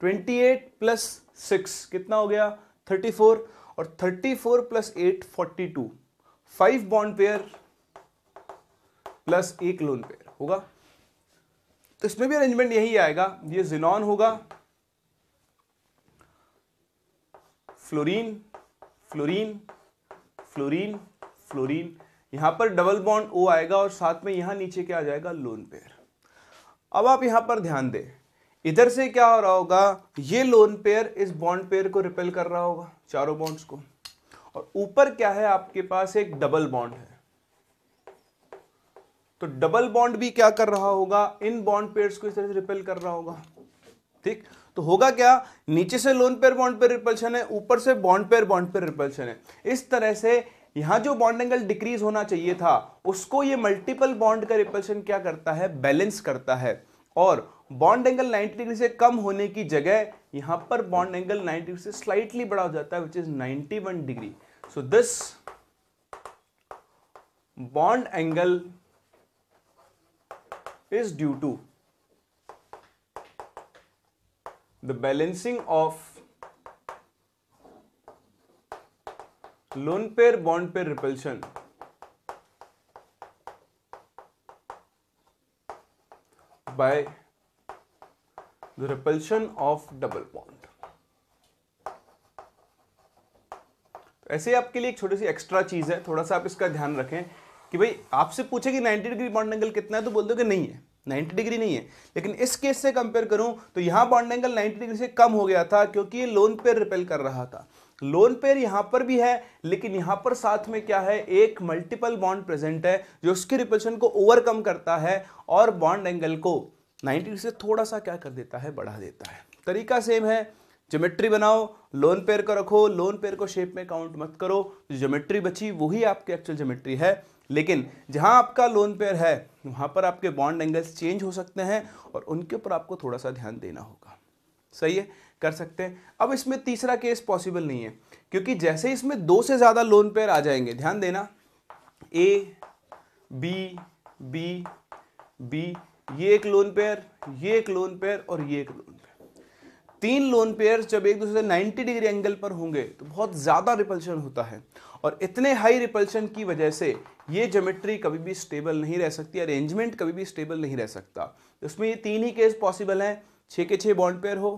twenty eight plus six कितना हो गया थर्टी फोर और thirty four plus eight forty two five bond pair plus एक लोन पेयर होगा तो इसमें भी अरेंजमेंट यही आएगा ये जिनॉन होगा फ्लोरीन फ्लोरीन फ्लोरीन फ्लोरीन यहां पर डबल बॉन्ड ओ आएगा और साथ में यहां नीचे क्या आ जाएगा लोन पेयर अब आप यहां पर ध्यान दें इधर से क्या हो रहा होगा ये लोन पेयर इस बॉन्ड पेयर को रिपेल कर रहा होगा चारों बॉन्ड्स को और ऊपर क्या है आपके पास एक डबल बॉन्ड है तो डबल बॉन्ड भी क्या कर रहा होगा इन बॉन्ड पेयर्स को इस तरह से रिपेल कर रहा होगा ठीक तो होगा क्या नीचे से lone pair bond pair repulsion है ऊपर से bond pair bond pair repulsion है इस तरह से यहां जो बॉन्ड एंगल डिक्रीज होना चाहिए था उसको ये मल्टीपल बॉन्ड का रिपल्शन क्या करता है बैलेंस करता है और बॉन्ड एंगल 90 डिग्री से कम होने की जगह यहां पर बॉन्ड एंगल 90 डिग्री से स्लाइटली बड़ा हो जाता है which is 91 degree so this bond angle is due to the balancing of lone pair bond pair repulsion by the repulsion of double bond तो ऐसे आपके लिए एक छोटी सी एक्स्ट्रा चीज है थोड़ा सा आप इसका ध्यान रखें कि भाई आपसे पूछे कि 90 डिग्री बॉन्ड एंगल कितना है तो बोल दो कि नहीं है 90 डिग्री नहीं है लेकिन इस केस से कंपेयर करूं तो यहां बॉन्ड एंगल 90 डिग्री से कम हो गया था क्योंकि ये लोन पे रिपेल कर रहा था लोन पेयर यहां पर भी है लेकिन यहां पर साथ में क्या है एक मल्टीपल बॉन्ड प्रेजेंट है जो उसके रिपल्शन को ओवरकम करता है और बॉन्ड एंगल को 90 से थोड़ा सा क्या कर देता है बढ़ा देता है तरीका सेम है ज्योमेट्री बनाओ लोन पेयर को रखो लोन पेयर को शेप में काउंट मत करो जो ज्योमेट्री बची वही आपकी एक्चुअल ज्योमेट्री है लेकिन जहां आपका लोन पेयर है वहां पर आपके बॉन्ड एंगल्स चेंज हो सकते हैं और उनके ऊपर आपको थोड़ा सा ध्यान देना होगा सही है कर सकते हैं अब इसमें तीसरा केस पॉसिबल नहीं है क्योंकि जैसे इसमें दो से ज़्यादा लोन पेयर आ जाएंगे ध्यान देना ए बी बी बी ये एक लोन पेयर ये एक लोन पेयर और ये एक लोन पेयर तीन लोन पेयर जब एक दूसरे से 90 डिग्री एंगल पर होंगे तो बहुत ज़्यादा रिपल्शन होता है और इतने हाई रिपल्शन की वजह से ये जोमेट्री कभी भी स्टेबल नहीं रह सकती अरेंजमेंट कभी भी स्टेबल नहीं रह सकता उसमें तो ये तीन ही केस पॉसिबल हैं छः के छः बॉन्ड पेयर हो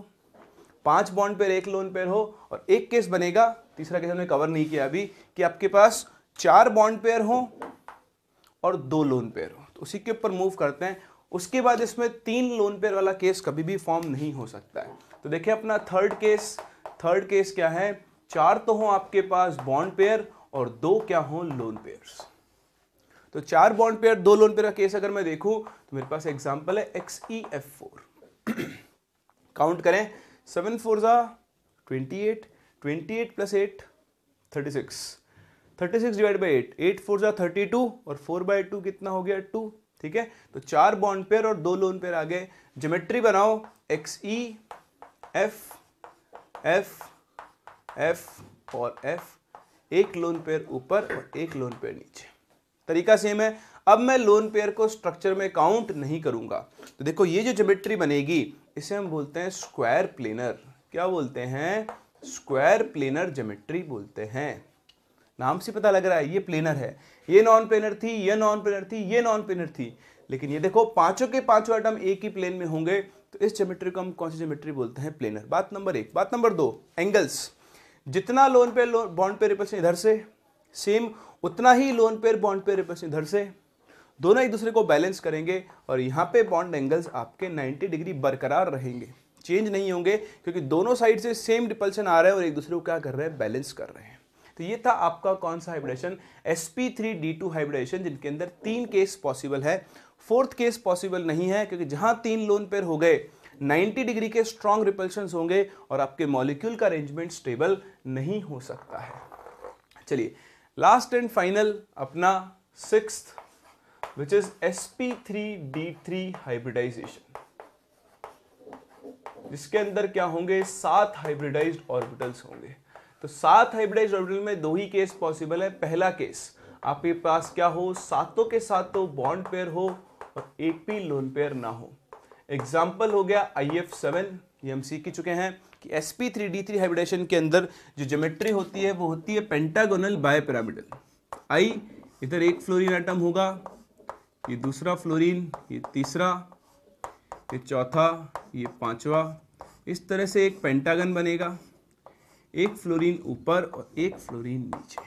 पांच बॉन्ड पेयर एक लोन पेयर हो और एक केस बनेगा तीसरा केस हमने कवर नहीं किया अभी कि आपके पास चार बॉन्ड पेयर हो और दो लोन पेयर हो तो उसी के ऊपर मूव करते हैं उसके बाद इसमें तीन लोन पेयर वाला केस कभी भी फॉर्म नहीं हो सकता है तो देखिए अपना थर्ड केस थर्ड केस क्या है चार तो हो आपके पास बॉन्ड पेयर और दो क्या हो लोन पेयर तो चार बॉन्ड पेयर दो लोन पेयर का केस अगर मैं देखूं तो मेरे पास एग्जांपल है एक्सई एफ फोर काउंट करें सेवन फोर ज़ा twenty eight twenty eight plus eight thirty six thirty six divide by eight eight four ज़ा थर्टी टू और फोर बाई टू कितना हो गया टू ठीक है तो चार बॉन्ड पेयर और दो लोन पेयर आ गए जोमेट्री बनाओ X E F F F और एफ एक लोन पेयर ऊपर और एक लोन पेयर नीचे तरीका सेम है अब मैं लोन पेयर को स्ट्रक्चर में काउंट नहीं करूंगा तो देखो ये जो जोमेट्री बनेगी इसे हम बोलते हैं स्क्वायर प्लेनर क्या बोलते हैं स्क्वायर प्लेनर जोमेट्री बोलते हैं नाम से पता लग रहा है ये प्लेनर है ये नॉन प्लेनर थी ये नॉन प्लेनर थी ये नॉन प्लेनर थी लेकिन ये देखो पांचों के पांचों आइटम एक ही प्लेन में होंगे तो इस जोमेट्री को हम कौन सी जोमेट्री बोलते हैं प्लेनर बात नंबर एक बात नंबर दो एंगल्स जितना लोन पेयर बॉन्ड पे रिपल्स इधर से सेम उतना ही लोन पेयर बॉन्ड पे रिपल्स इधर से दोनों एक दूसरे को बैलेंस करेंगे और यहाँ पे बॉन्ड एंगल्स आपके 90 डिग्री बरकरार रहेंगे चेंज नहीं होंगे क्योंकि दोनों साइड से सेम रिपल्सन आ रहा है और एक दूसरे को क्या कर रहे हैं बैलेंस कर रहे हैं तो ये था आपका कौन सा हाइब्रेशन एस पी हाइब्रेशन जिनके अंदर तीन केस पॉसिबल है फोर्थ केस पॉसिबल नहीं है क्योंकि जहाँ तीन लोन पेयर हो गए 90 डिग्री के स्ट्रॉन्ग रिपल्शन होंगे और आपके मॉलिक्यूल का अरेंजमेंट स्टेबल नहीं हो सकता है चलिए लास्ट एंड फाइनल अपना sixth which is sp3d3 hybridization जिसके अंदर क्या होंगे सात हाइब्रिडाइज्ड ऑर्बिटल्स होंगे तो सात हाइब्रिडाइज्ड ऑर्बिटल में दो ही केस पॉसिबल है पहला केस आपके पास क्या हो सातों के साथ तो बॉन्ड पेयर हो और एक भी लोन पेयर ना हो एग्जांपल हो गया आई एफ सेवन ये हम सीख चुके हैं कि S P three D three hybridization के अंदर जो जोमेट्री होती है वो होती है पेंटागोनल बायोपिरामिडल आई इधर एक फ्लोरिन आइटम होगा ये दूसरा फ्लोरीन ये तीसरा ये चौथा ये पांचवा इस तरह से एक पेंटागन बनेगा एक फ्लोरीन ऊपर और एक फ्लोरीन नीचे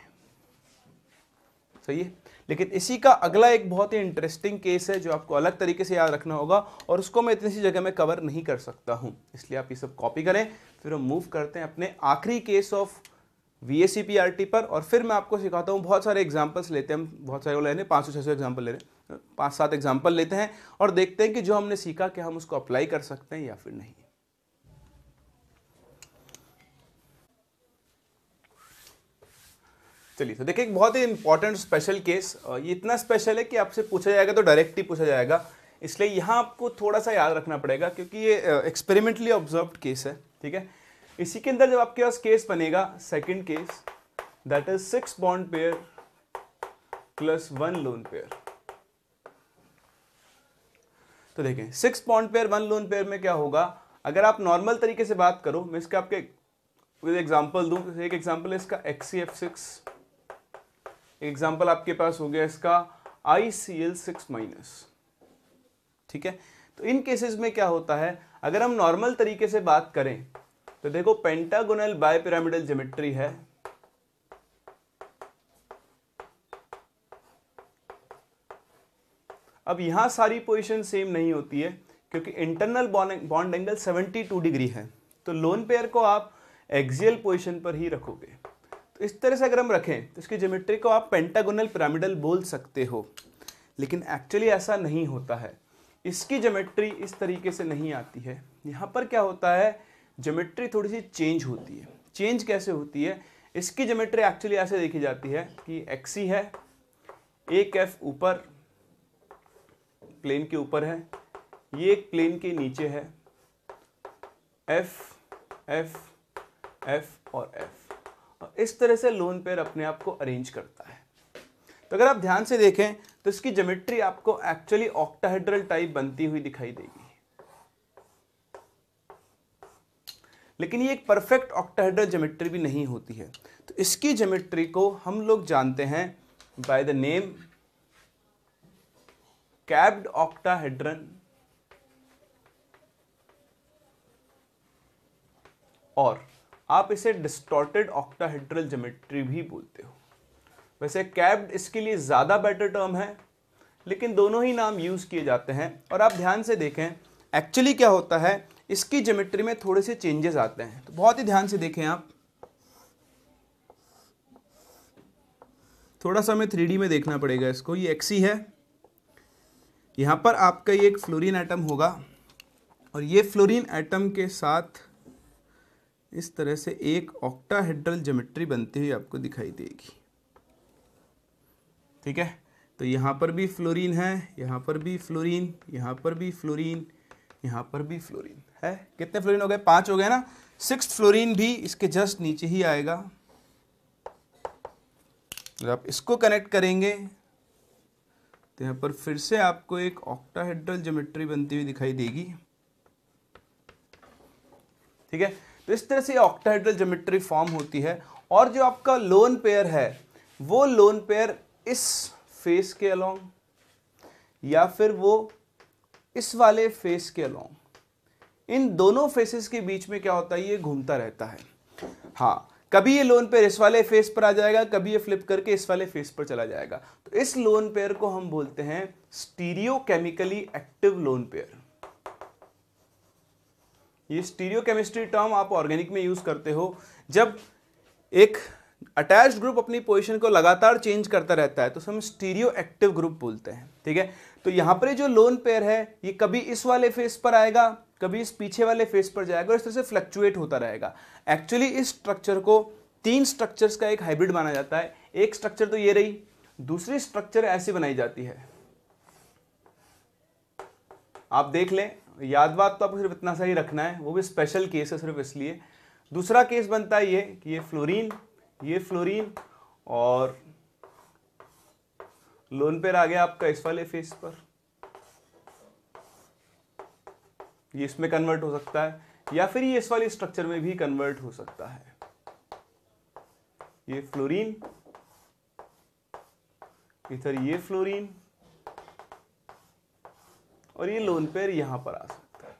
सही है लेकिन इसी का अगला एक बहुत ही इंटरेस्टिंग केस है जो आपको अलग तरीके से याद रखना होगा और उसको मैं इतनी सी जगह में कवर नहीं कर सकता हूं इसलिए आप ये सब कॉपी करें फिर हम मूव करते हैं अपने आखिरी केस ऑफ वी एस पर और फिर मैं आपको सिखाता हूँ बहुत सारे एग्जाम्पल्स लेते हैं हम बहुत सारे वो ले रहे हैं पाँच सौ छः सौ एग्जाम्पल ले रहे हैं पांच सात एग्जाम्पल लेते हैं और देखते हैं कि जो हमने सीखा कि हम उसको अप्लाई कर सकते हैं या फिर नहीं चलिए तो देखिए एक बहुत ही इंपॉर्टेंट स्पेशल केस ये इतना स्पेशल है कि आपसे पूछा जाएगा तो डायरेक्ट ही पूछा जाएगा इसलिए यहाँ आपको थोड़ा सा याद रखना पड़ेगा क्योंकि ये एक्सपेरिमेंटली ऑब्जर्व केस है ठीक है इसी के अंदर जब आपके पास केस बनेगा second case that is six bond pair plus one lone pair तो देखें six point pair one lone pair में क्या होगा अगर आप नॉर्मल तरीके से बात करो मैं इसके आपके एग्जाम्पल दूँ एक एग्जाम्पल है इसका X C F six example आपके पास हो गया इसका I C L six minus ठीक है तो इन केसेस में क्या होता है अगर हम नॉर्मल तरीके से बात करें तो देखो पेंटागोनल बायपिरामिडल ज्योमेट्री है अब यहाँ सारी पोजिशन सेम नहीं होती है क्योंकि इंटरनल बॉन्ड एंगल 72 डिग्री है तो लोन पेयर को आप एक्जियल पोजिशन पर ही रखोगे तो इस तरह से अगर हम रखें तो इसकी ज्योमेट्री को आप पेंटागोनल पिरामिडल बोल सकते हो लेकिन एक्चुअली ऐसा नहीं होता है इसकी ज्योमेट्री इस तरीके से नहीं आती है यहाँ पर क्या होता है ज्योमेट्री थोड़ी सी चेंज होती है चेंज कैसे होती है इसकी ज्योमेट्री एक्चुअली ऐसे देखी जाती है कि एक्सी है एक एफ ऊपर प्लेन के ऊपर है ये एक प्लेन के नीचे है एफ एफ एफ और एफ और इस तरह से लोन पेयर अपने आप को अरेंज करता है तो अगर आप ध्यान से देखें तो इसकी ज्योमेट्री आपको एक्चुअली ऑक्टाहेड्रल टाइप बनती हुई दिखाई देगी लेकिन ये एक परफेक्ट ऑक्टाहेड्रल ज्योमेट्री भी नहीं होती है तो इसकी ज्योमेट्री को हम लोग जानते हैं by the name capped octahedron और आप इसे डिस्टॉर्टेड ऑक्टाहेड्रल जोमेट्री भी बोलते हो वैसे कैब्ड इसके लिए ज़्यादा बेटर टर्म है लेकिन दोनों ही नाम यूज़ किए जाते हैं और आप ध्यान से देखें एक्चुअली क्या होता है इसकी जोमेट्री में थोड़े से चेंजेस आते हैं तो बहुत ही ध्यान से देखें आप थोड़ा सा हमें थ्री में देखना पड़ेगा इसको ये एक्सी है यहाँ पर आपका ये एक फ्लोरीन आइटम होगा और ये फ्लोरीन आइटम के साथ इस तरह से एक ऑक्टाहेड्रल ज्योमेट्री बनती हुई आपको दिखाई देगी ठीक है तो यहाँ पर भी फ्लोरीन है यहाँ पर भी फ्लोरीन यहाँ पर भी फ्लोरीन यहाँ पर भी फ्लोरीन है कितने फ्लोरीन हो गए पांच हो गए ना सिक्स फ्लोरीन भी इसके जस्ट नीचे ही आएगा आप इसको कनेक्ट करेंगे तो यहाँ पर फिर से आपको एक ऑक्टाहेड्रल ज्योमेट्री बनती हुई दिखाई देगी ठीक है तो इस तरह से ऑक्टाहेड्रल ज्योमेट्री फॉर्म होती है और जो आपका लोन पेयर है वो लोन पेयर इस फेस के अलोंग या फिर वो इस वाले फेस के अलोंग इन दोनों फेसेस के बीच में क्या होता है ये घूमता रहता है हाँ कभी ये लोन पेयर इस वाले फेस पर आ जाएगा कभी ये फ्लिप करके इस वाले फेस पर चला जाएगा तो इस लोन पेयर को हम बोलते हैं स्टीरियोकेमिकली एक्टिव लोन पेयर ये स्टीरियोकेमिस्ट्री टर्म आप ऑर्गेनिक में यूज करते हो जब एक अटैच ग्रुप अपनी पोजीशन को लगातार चेंज करता रहता है तो हम स्टीरियो एक्टिव ग्रुप बोलते हैं ठीक है तो यहां पर जो लोन पेयर है ये कभी इस वाले फेस पर आएगा कभी इस पीछे वाले फेस पर जाएगा और इस तरह से फ्लक्चुएट होता रहेगा एक्चुअली इस स्ट्रक्चर को तीन स्ट्रक्चर्स का एक हाइब्रिड माना जाता है एक स्ट्रक्चर तो ये रही दूसरी स्ट्रक्चर ऐसी बनाई जाती है आप देख लें याद बात तो आपको सिर्फ इतना सा ही रखना है वो भी स्पेशल केस है सिर्फ इसलिए दूसरा केस बनता है ये कि ये फ्लोरीन ये फ्लोरीन और लोन पेर आ गया आपका इस वाले फेस पर ये इसमें कन्वर्ट हो सकता है या फिर ये इस वाली स्ट्रक्चर में भी कन्वर्ट हो सकता है ये फ्लोरीन इधर ये फ्लोरीन और ये लोन पेयर यहां पर आ सकता है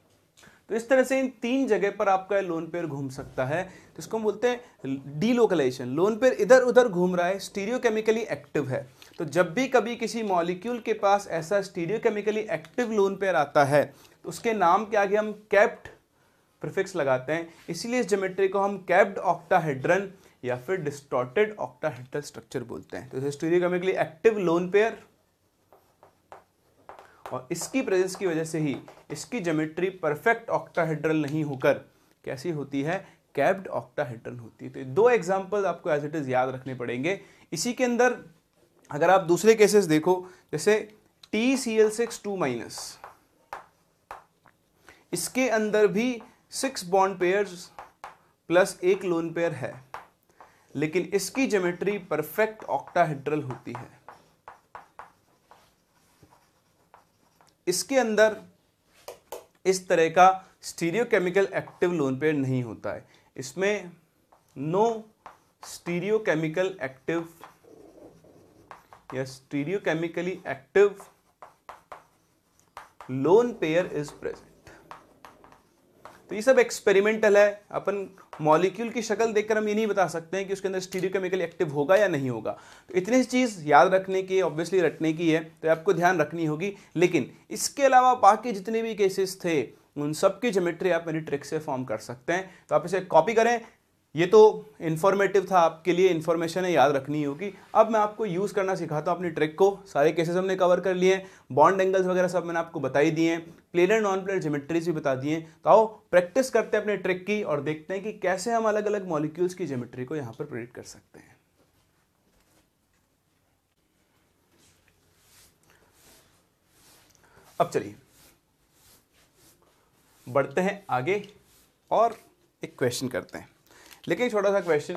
तो इस तरह से इन तीन जगह पर आपका लोन पेयर घूम सकता है तो इसको हम बोलते हैं डीलोकलाइजेशन लोन पेयर इधर उधर घूम रहा है स्टीरियोकेमिकली एक्टिव है तो जब भी कभी किसी मॉलिक्यूल के पास ऐसा स्टीरियोकेमिकली एक्टिव लोन पेयर आता है तो उसके नाम के आगे हम कैप्ट प्रिफिक्स लगाते हैं इसीलिए इस ज्योमेट्री को हम कैप्ड ऑक्टाहेड्रन या फिर डिस्टॉर्टेड ऑक्टाहेड्रल स्ट्रक्चर बोलते हैं तो लिए एक्टिव लोन पेयर और इसकी प्रेजेंस की वजह से ही इसकी ज्योमेट्री परफेक्ट ऑक्टाहेड्रल नहीं होकर कैसी होती है कैप्ड ऑक्टाहीड्रन होती है तो दो एग्जाम्पल आपको एज इट इज़ याद रखने पड़ेंगे इसी के अंदर अगर आप दूसरे केसेस देखो जैसे T C L six two minus इसके अंदर भी सिक्स बॉन्ड पेयर्स प्लस एक लोन पेयर है लेकिन इसकी ज्योमेट्री परफेक्ट ऑक्टाहेड्रल होती है इसके अंदर इस तरह का स्टीरियोकेमिकल एक्टिव लोन पेयर नहीं होता है इसमें नो स्टीरियोकेमिकल एक्टिव या stereochemically active lone pair is present तो ये सब एक्सपेरिमेंटल है अपन मॉलिक्यूल की शक्ल देखकर हम ये नहीं बता सकते हैं कि उसके अंदर स्टीरियोकेमिकल एक्टिव होगा या नहीं होगा तो इतनी सी चीज़ याद रखने की ऑब्वियसली रटने की है तो आपको ध्यान रखनी होगी लेकिन इसके अलावा बाकी जितने भी केसेस थे उन सब की जोमेट्री आप मेरी ट्रिक से फॉर्म कर सकते हैं तो आप इसे कॉपी करें ये तो इन्फॉर्मेटिव था आपके लिए इन्फॉर्मेशन है याद रखनी होगी अब मैं आपको यूज़ करना सिखाता हूँ अपनी ट्रिक को सारे केसेस हमने कवर कर लिए बॉन्ड एंगल्स वगैरह सब मैंने आपको बताई दिए हैं एंड नॉन प्लेनर जोमेट्रीज भी बता दिए तो आओ प्रैक्टिस करते हैं अपने ट्रिक की और देखते हैं कि कैसे हम अलग अलग मॉलिक्यूल्स की जोमेट्री को यहाँ पर प्रेडिक्ट कर सकते हैं अब चलिए बढ़ते हैं आगे और एक क्वेश्चन करते हैं लेकिन छोटा सा question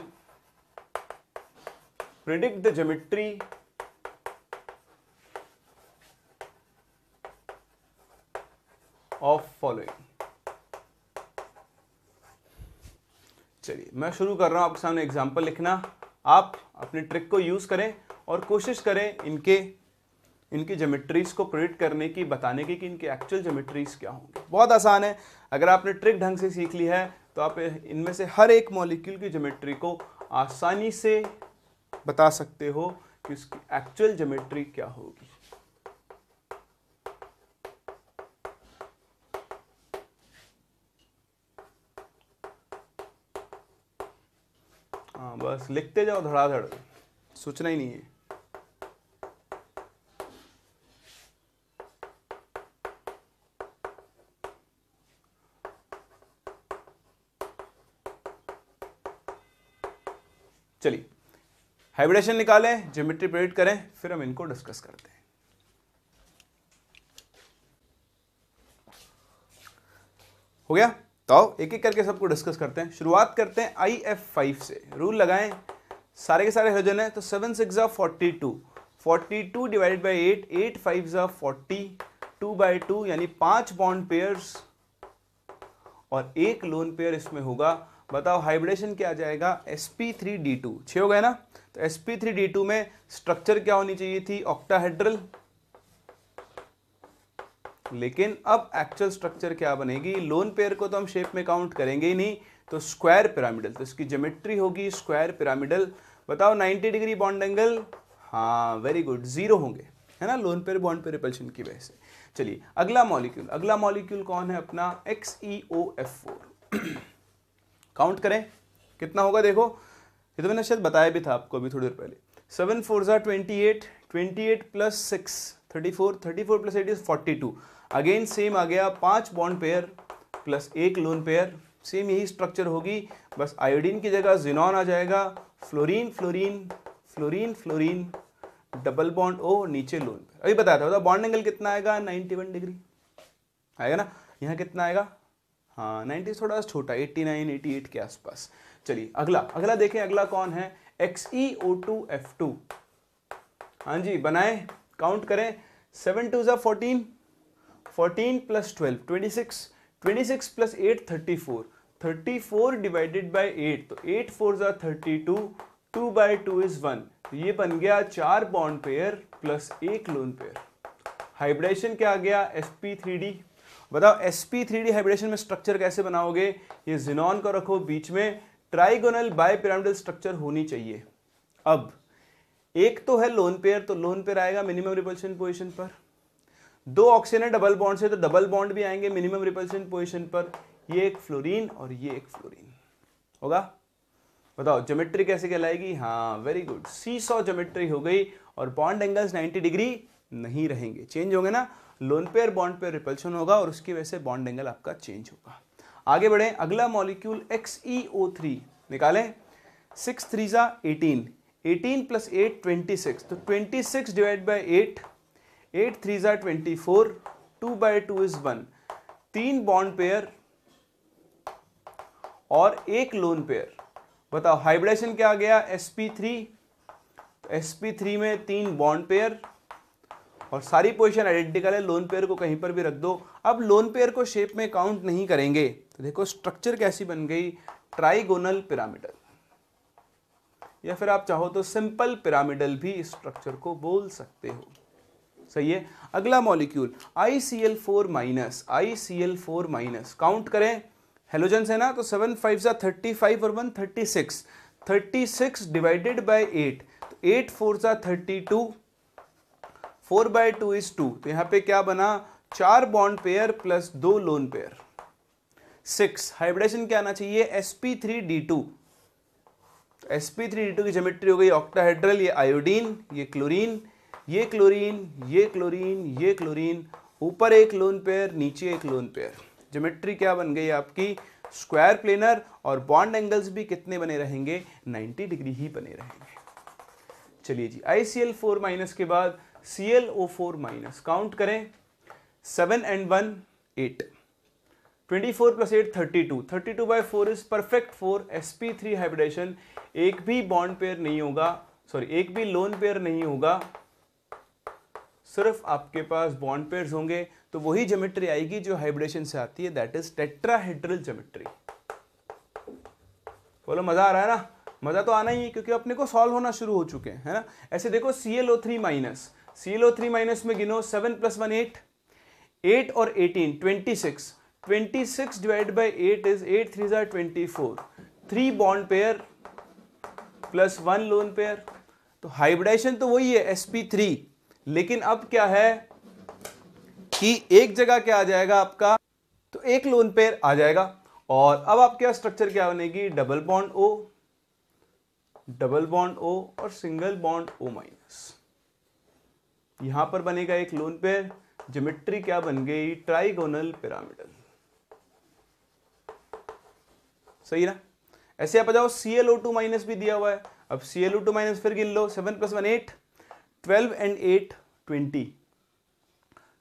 predict the geometry of following चलिए मैं शुरू कर रहा हूं आपके सामने एग्जांपल लिखना आप अपने ट्रिक को यूज करें और कोशिश करें इनके इनकी जोमेट्रीज को प्रिडिक्ट करने की बताने की कि इनके एक्चुअल जोमेट्रीज क्या होंगे बहुत आसान है अगर आपने ट्रिक ढंग से सीख ली है तो आप इनमें से हर एक मॉलिक्यूल की जोमेट्री को आसानी से बता सकते हो कि उसकी एक्चुअल जोमेट्री क्या होगी हाँ बस लिखते जाओ धड़ाधड़ सोचना ही नहीं है हाइब्रिडेशन निकालें ज्योमेट्री प्रेडिक्ट करें फिर हम इनको डिस्कस करते हैं हो गया तो एक एक करके सबको डिस्कस करते हैं शुरुआत करते हैं आई एफ फाइव से रूल लगाएं सारे के सारे हाइड्रोजन है तो seven six of forty two forty two divided by eight eight five of forty two by two यानी पांच बॉन्ड पेयर्स और एक लोन पेयर इसमें होगा बताओ हाइब्रिडेशन क्या आ जाएगा sp3d2 थ्री हो गए ना तो टू में स्ट्रक्चर क्या होनी चाहिए थी ऑक्टाहेड्रल लेकिन अब एक्चुअल स्ट्रक्चर क्या बनेगी लोन पेयर को तो हम शेप में काउंट करेंगे ही नहीं तो स्क्वायर पिरामिडल तो इसकी ज्योमेट्री होगी स्क्वायर पिरामिडल बताओ 90 डिग्री बॉन्ड एंगल हाँ वेरी गुड जीरो होंगे है ना लोन पेयर बॉन्ड पे रिपल्शन की वजह से चलिए अगला मॉलिक्यूल अगला मॉलिक्यूल कौन है अपना X E O F four count करें कितना होगा देखो ये तो मैंने शायद बताया भी था आपको अभी थोड़ी देर पहले सेवन फोर ज़ा twenty eight twenty eight plus six thirty four thirty four plus eight is forty two again same आ गया पांच बॉन्ड पेयर प्लस एक लोन पेयर सेम यही स्ट्रक्चर होगी बस आयोडीन की जगह जिनॉन आ जाएगा fluorine fluorine fluorine fluorine double bond O नीचे लोन पेयर अभी बताया था बॉन्ड एंगल कितना आएगा नाइन्टी वन डिग्री आएगा ना यहाँ कितना आएगा हाँ नाइन्टी थोड़ा छोटा एट्टी नाइन एटी एट के आसपास चलिए अगला अगला देखें अगला कौन है X O two F two हाँ जी बनाए काउंट करें सेवन टू ज़ा fourteen fourteen plus twelve twenty six twenty six plus eight thirty four thirty four divided by eight तो एट फोर ज़ा thirty two two by two is one तो ये बन गया चार बॉन्ड पेयर प्लस एक लोन पेयर हाइब्रेशन क्या आ गया एस पी थ्री डी बताओ एस पी थ्री डी हाइब्रेशन में स्ट्रक्चर कैसे बनाओगे ये जिनॉन को रखो बीच में ट्राइगोनल बायपिरामिडल स्ट्रक्चर होनी चाहिए अब एक तो है लोन पेयर तो लोन पेयर आएगा मिनिमम रिपल्शन पोजिशन पर दो ऑक्सीजन है डबल बॉन्ड से तो डबल बॉन्ड भी आएंगे मिनिमम रिपल्शन पोजिशन पर ये एक फ्लोरीन और ये एक फ्लोरीन होगा बताओ जोमेट्री कैसे कहलाएगी हाँ वेरी गुड सी सौ जोमेट्री हो गई और बॉन्ड एंगल्स 90 डिग्री नहीं रहेंगे चेंज होंगे ना lone pair bond pair repulsion होगा और उसकी वजह से बॉन्ड एंगल आपका चेंज होगा आगे बढ़ें अगला molecule X E O three निकालें सिक्स थ्री ज़ा eighteen eighteen plus eight twenty six तो twenty six divide by eight eight three ज़ा twenty four two by two is one तीन बॉन्ड पेयर और एक लोन पेयर बताओ हाइब्रिडेशन क्या आ गया S P three S P three में तीन बॉन्ड पेयर और सारी पोजिशन आइडेंटिकल है लोन पेयर को कहीं पर भी रख दो अब लोन पेयर को शेप में काउंट नहीं करेंगे तो देखो स्ट्रक्चर कैसी बन गई ट्राइगोनल पिरामिडल या फिर आप चाहो तो सिंपल पिरामिडल भी स्ट्रक्चर को बोल सकते हो सही है अगला molecule I C L four minus I C L four minus count करें हेलोजन है ना तो सेवन फाइव सा थर्टी फाइव और one thirty six thirty six divided by eight eight four सा thirty two four by two is two तो यहां पे क्या बना चार बॉन्ड पेयर प्लस दो लोन पेयर सिक्स हाइब्रिडेशन क्या आना चाहिए S P three D two S P three D two की जोमेट्री हो गई ऑक्टाहाइड्रल ये आयोडीन ये क्लोरीन ये क्लोरीन ये क्लोरीन ये क्लोरीन ऊपर एक लोन पेयर नीचे एक लोन पेयर जोमेट्री क्या बन गई आपकी स्क्वायर प्लेनर और बॉन्ड एंगल्स भी कितने बने रहेंगे 90 डिग्री ही बने रहेंगे चलिए जी I C L four minus के बाद C L O four minus count करें seven and one eight twenty four plus eight thirty two thirty two by four is perfect four S P three hybridisation एक भी बॉन्ड पेयर नहीं होगा सॉरी एक भी लोन पेयर नहीं होगा सिर्फ आपके पास बॉन्ड पेयर होंगे तो वही ज्योमेट्री आएगी जो हाइब्रिडेशन से आती है दैट इज टेट्राहेड्रल ज्योमेट्री बोलो मजा आ रहा है ना मजा तो आना ही है क्योंकि अपने को सॉल्व होना शुरू हो चुके हैं है ना ऐसे देखो C L O three minus C L O three minus में गिनो seven plus one eight eight और eighteen twenty six twenty six divide by eight is eight three जार twenty four three bond pair plus one lone pair तो हाइब्रिडाइजेशन तो वही है एस पी थ्री लेकिन अब क्या है कि एक जगह क्या आ जाएगा आपका तो एक लोन पेयर आ जाएगा और अब आपके यहाँ स्ट्रक्चर क्या बनेगी double bond O double bond O और सिंगल बॉन्ड ओ माइनस यहां पर बनेगा एक लोन पेयर जोमेट्री क्या बन गई ट्राइगोनल पिरामिडल सही ना ऐसे आप जाओ C L O two minus भी दिया हुआ है अब C L O two minus फिर गिन लो seven plus one eight twelve and eight twenty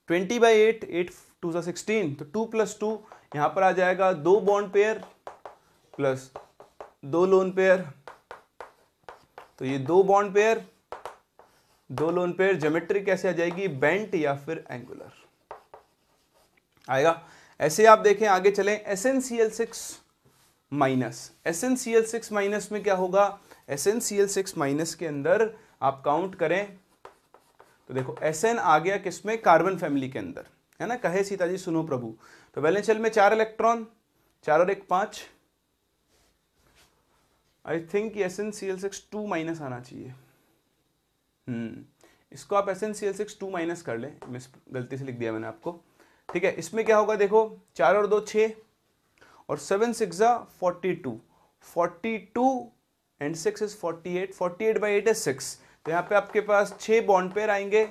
twenty by eight eight two सा सिक्सटीन तो टू प्लस टू यहां पर आ जाएगा दो बॉन्ड पेयर प्लस दो लोन पेयर तो ये दो बॉन्ड पेयर दो लोन पेयर जोमेट्री कैसे आ जाएगी बेंट या फिर एंगुलर आएगा ऐसे आप देखें आगे चले S N C L six minus S N C L six minus में क्या होगा S N C L six minus के अंदर आप काउंट करें तो देखो एस एन आ गया किसमें कार्बन फैमिली के अंदर है ना कहे सीताजी सुनो प्रभु तो वैलेंस शेल में चार इलेक्ट्रॉन चार और एक पांच I think S N C L six two minus आना चाहिए हम्म। इसको आप S N C L six two minus कर लें मिस गलती से लिख दिया मैंने आपको ठीक है इसमें क्या होगा देखो चार और दो छः और सेवन सिक्स ज़ा forty two forty two and six is forty eight forty eight by eight is six तो यहाँ पे आपके पास छः बॉन्ड पेयर आएंगे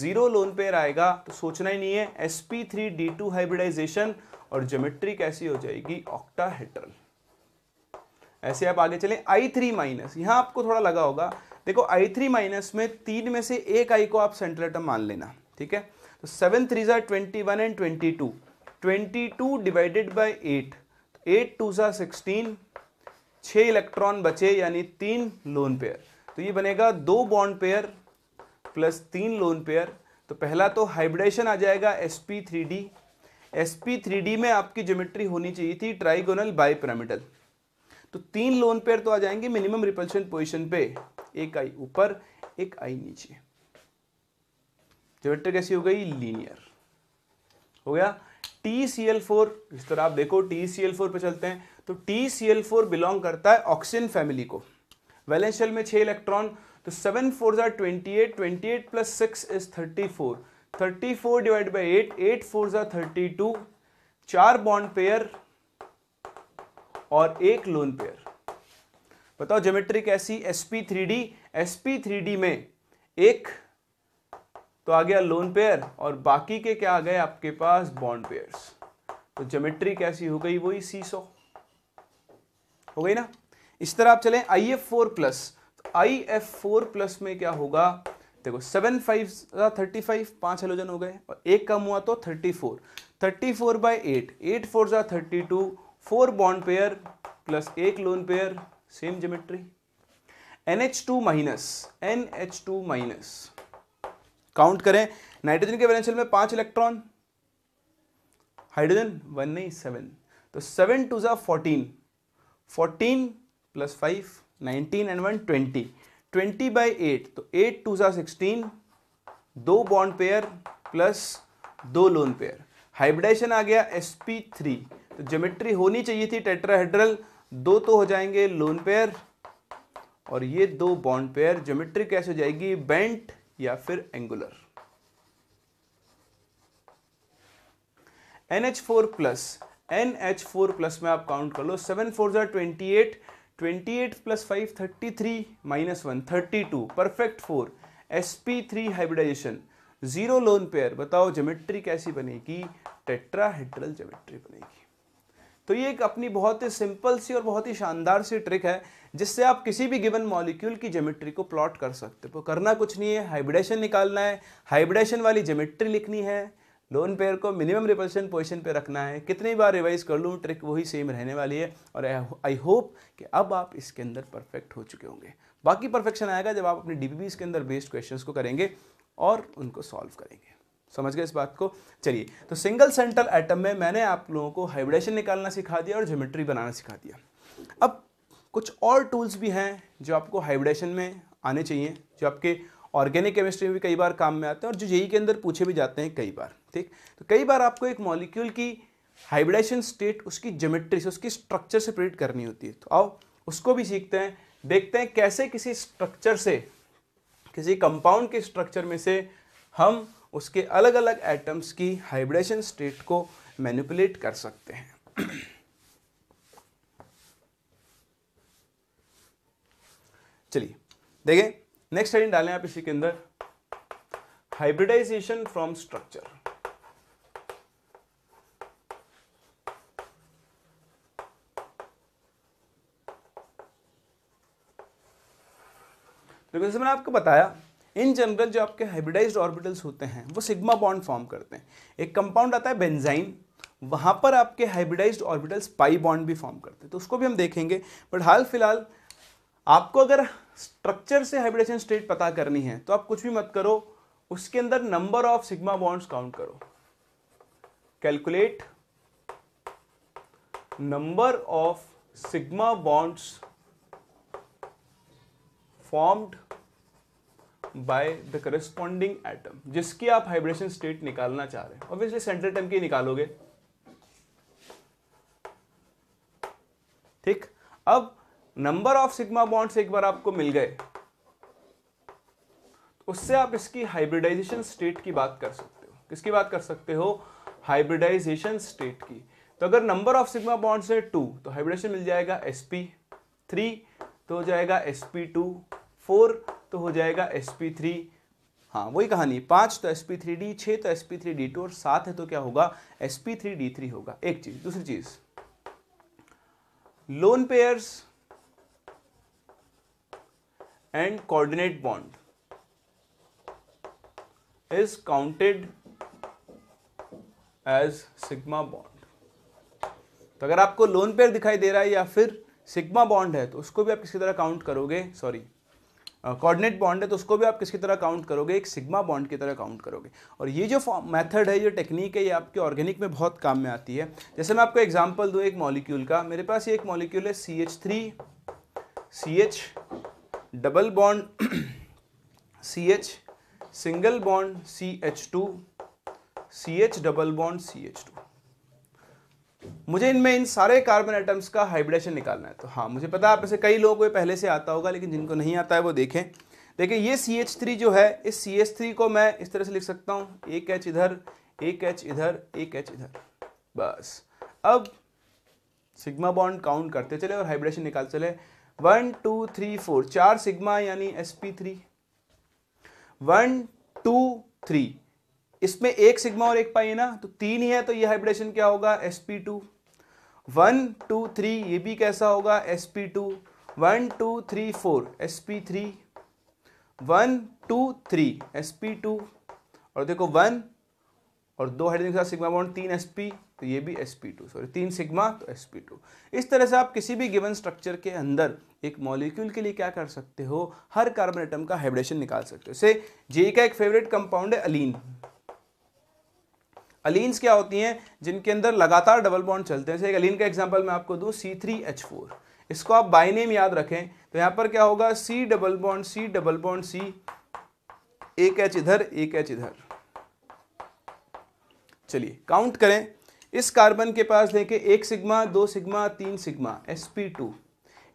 जीरो लोन पेयर आएगा तो सोचना ही नहीं है S P three D two hybridisation और जोमेट्री कैसी हो जाएगी ऑक्टाहेड्रल ऐसे आप आगे चलें आई थ्री माइनस यहाँ आपको थोड़ा लगा होगा देखो आई थ्री माइनस में तीन में से एक आई को आप सेंट्रल टर्म मान लेना ठीक है तो सेवन थ्री जार twenty one and twenty two twenty two divided by eight eight two ज़ा सिक्सटीन छः इलेक्ट्रॉन बचे यानी तीन लोन पेयर तो ये बनेगा दो बॉन्ड पेयर प्लस तीन लोन पेयर तो पहला तो हाइब्रिडेशन आ जाएगा S P three D S P three D में आपकी ज्योमेट्री होनी चाहिए थी ट्राइगोनल बाई तो तीन लोन पेयर तो आ जाएंगे मिनिमम रिपल्शन पोजिशन पे एक आई ऊपर एक आई नीचे जो कैसी हो गई लीनियर हो गया टी सी एल फोर इस तरह आप देखो टी सी एल फोर पर चलते हैं तो T C L four belong करता है ऑक्सीजन फैमिली को वैलेंशियल में छह इलेक्ट्रॉन तो सेवन फोर जार twenty eight twenty eight plus six is thirty four thirty four divide by eight eight four जार थर्टी टू चार बॉन्ड पेयर और एक लोन पेयर बताओ ज्योमेट्री कैसी S P three D S P three D में एक तो आ गया लोन पेयर और बाकी के क्या आ गए आपके पास बॉन्ड पेयर तो ज्योमेट्री कैसी हो गई वही सी सो हो गई ना इस तरह आप चले I F four plus I F four plus में क्या होगा देखो सेवन फाइव थर्टी फाइव पांच हेलोजन हो गए और एक कम हुआ तो thirty four thirty four by eight eight four जा thirty two four bond pair plus एक lone pair same geometry NH2 minus two minus count करें नाइट्रोजन के वैलेंशियल में पांच इलेक्ट्रॉन हाइड्रोजन वन नहीं सेवन तो सेवन टू जो fourteen fourteen plus five nineteen and one twenty twenty by eight तो एट टू जो सिक्सटीन दो बॉन्ड पेयर प्लस दो लोन पेयर हाइब्रिडाइजेशन आ गया sp3 तो ज्योमेट्री होनी चाहिए थी टेट्राहेड्रल दो तो हो जाएंगे लोन पेयर और ये दो बॉन्ड पेयर ज्योमेट्री कैसे हो जाएगी बेंट या फिर angular N H four plus N H four plus में आप काउंट कर लो सेवन फोर जार twenty eight twenty eight plus five thirty three minus one thirty two perfect four S P three hybridisation zero lone pair बताओ ज्योमेट्री कैसी बनेगी टेट्राहेड्रल ज्योमेट्री बनेगी तो ये एक अपनी बहुत ही सिंपल सी और बहुत ही शानदार सी ट्रिक है जिससे आप किसी भी गिवन मॉलिक्यूल की जेमिट्री को प्लॉट कर सकते हो करना कुछ नहीं है हाइब्रिडेशन निकालना है हाइब्रिडेशन वाली जेमिट्री लिखनी है लोन पेयर को मिनिमम रिपल्शन पोजिशन पे रखना है कितनी बार रिवाइज कर लूँ ट्रिक वही सेम रहने वाली है और आई होप कि अब आप इसके अंदर परफेक्ट हो चुके होंगे बाकी परफेक्शन आएगा जब आप अपने डी के अंदर बेस्ड क्वेश्चन को करेंगे और उनको सॉल्व करेंगे समझ गए इस बात को चलिए तो सिंगल सेंट्रल एटम में मैंने आप लोगों को हाइब्रिडेशन निकालना सिखा दिया और ज्योमेट्री बनाना सिखा दिया अब कुछ और टूल्स भी हैं जो आपको हाइब्रिडेशन में आने चाहिए जो आपके ऑर्गेनिक केमिस्ट्री में भी कई बार काम में आते हैं और जो जेई के अंदर पूछे भी जाते हैं कई बार ठीक तो कई बार आपको एक मॉलिक्यूल की हाइब्रिडेशन स्टेट उसकी ज्योमेट्री से उसकी स्ट्रक्चर से प्रेडिक्ट करनी होती है तो आओ उसको भी सीखते हैं देखते हैं कैसे किसी स्ट्रक्चर से किसी कंपाउंड के स्ट्रक्चर में से हम उसके अलग अलग एटम्स की हाइब्रेशन स्टेट को मैनिपुलेट कर सकते हैं चलिए देखें नेक्स्ट हेडिंग डालें आप इसी के अंदर हाइब्रिडाइजेशन फ्रॉम स्ट्रक्चर देखो जैसे मैंने आपको बताया इन जनरल जो आपके हाइब्रिडाइज्ड ऑर्बिटल्स होते हैं वो सिग्मा बॉन्ड फॉर्म करते हैं एक कंपाउंड आता है बेंजाइन वहाँ पर आपके हाइब्रिडाइज्ड ऑर्बिटल्स पाई बॉन्ड भी फॉर्म करते हैं तो उसको भी हम देखेंगे बट हाल फिलहाल आपको अगर स्ट्रक्चर से हाइब्रिडेशन स्टेट पता करनी है तो आप कुछ भी मत करो उसके अंदर number of sigma bonds count करो calculate number of sigma bonds formed by the corresponding atom जिसकी आप हाइब्रेशन स्टेट निकालना चाह रहे हैं ऑब्वियसली सेंट्रल एटम की निकालोगे ठीक अब नंबर ऑफ सिग्मा बॉन्ड्स एक बार आपको मिल गए उससे आप इसकी हाइब्रिडाइजेशन स्टेट की बात कर सकते हो किसकी बात कर सकते हो हाइब्रिडाइजेशन स्टेट की तो अगर नंबर ऑफ सिग्मा बॉन्ड्स है टू तो हाइब्रिडाइजेशन मिल जाएगा एसपी थ्री तो हो जाएगा टू फोर तो हो जाएगा एस पी थ्री हाँ वही कहानी पाँच तो एस पी थ्री डी छः तो S P three D two और सात है तो क्या होगा S P three D three होगा एक चीज दूसरी चीज lone pairs and coordinate bond is counted as sigma bond तो अगर आपको लोन पेयर दिखाई दे रहा है या फिर सिग्मा बॉन्ड है तो उसको भी आप किसी तरह काउंट करोगे सॉरी कोऑर्डिनेट बॉन्ड है तो उसको भी आप किसकी तरह काउंट करोगे एक सिग्मा बॉन्ड की तरह काउंट करोगे और ये जो मेथड है ये टेक्निक है ये आपके ऑर्गेनिक में बहुत काम में आती है जैसे मैं आपको एग्जाम्पल दूँ एक मॉलिक्यूल का मेरे पास ये एक मॉलिक्यूल है C H three C H double bond C H single bond C H two C H double bond C H two मुझे इनमें इन सारे कार्बन एटम्स का हाइब्रिडेशन निकालना है तो हाँ मुझे पता है आप में कई लोगों को पहले से आता होगा लेकिन जिनको नहीं आता है वो देखें देखिए ये सी एच थ्री जो है इस सी एच थ्री को मैं इस तरह से लिख सकता हूँ एक एच इधर एक एच इधर एक एच इधर बस अब सिग्मा बॉन्ड काउंट करते चले और हाइब्रिडेशन निकालते चले वन टू थ्री फोर चार सिग्मा यानी S P three one two three इसमें एक सिग्मा और एक पाई है ना तो तीन ही है तो ये हाइब्रिडेशन क्या होगा S P two one two three ये भी कैसा होगा S P two one two three four S P three one two three S P two और देखो वन और दो हाइड्रोजन के साथ सिग्मा बॉन्ड तीन एस पी तो ये भी एस पी टू सॉरी तीन सिग्मा तो एस पी टू इस तरह से आप किसी भी गिवन स्ट्रक्चर के अंदर एक मॉलिक्यूल के लिए क्या कर सकते हो हर कार्बन एटम का हाइब्रिडेशन निकाल सकते हो से जे का एक फेवरेट कंपाउंड है अलीन अलीन्स क्या होती हैं जिनके अंदर लगातार डबल बॉन्ड चलते हैं एक अलीन का एग्जाम्पल मैं आपको दूँ सी थ्री एच फोर इसको आप बाई नेम याद रखें तो यहां पर क्या होगा C double bond C double bond C एक एच इधर एक एच इधर चलिए काउंट करें इस कार्बन के पास देखें एक सिग्मा दो सिग्मा तीन सिग्मा एस पी टू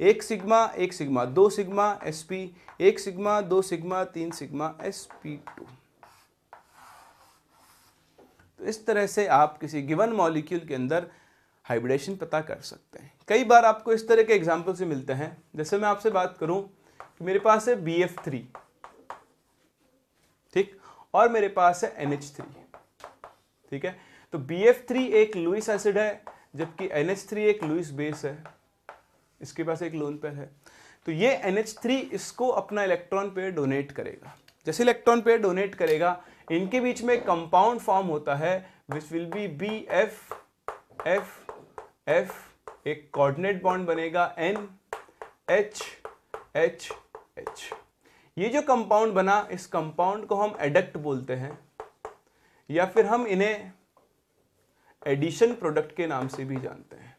एक सिग्मा एक सिग्मा दो सिग्मा एस पी एक सिग्मा दो सिग्मा तीन सिग्मा एस पी टू तो इस तरह से आप किसी गिवन मॉलिक्यूल के अंदर हाइब्रिडेशन पता कर सकते हैं कई बार आपको इस तरह के एग्जाम्पल से मिलते हैं जैसे मैं आपसे बात करूं कि मेरे पास है बी एफ थ्री ठीक और मेरे पास है एन एच थ्री ठीक है तो बी एफ थ्री एक लुइस एसिड है जबकि एन एच थ्री एक लुइस बेस है इसके पास एक लोन पेयर है तो ये एन एच थ्री इसको अपना इलेक्ट्रॉन पेयर डोनेट करेगा जैसे इलेक्ट्रॉन पेयर डोनेट करेगा इनके बीच में कंपाउंड फॉर्म होता है which will be B F F F एक कोऑर्डिनेट बॉन्ड बनेगा एन एच एच एच ये जो कंपाउंड बना इस कंपाउंड को हम एडक्ट बोलते हैं या फिर हम इन्हें एडिशन प्रोडक्ट के नाम से भी जानते हैं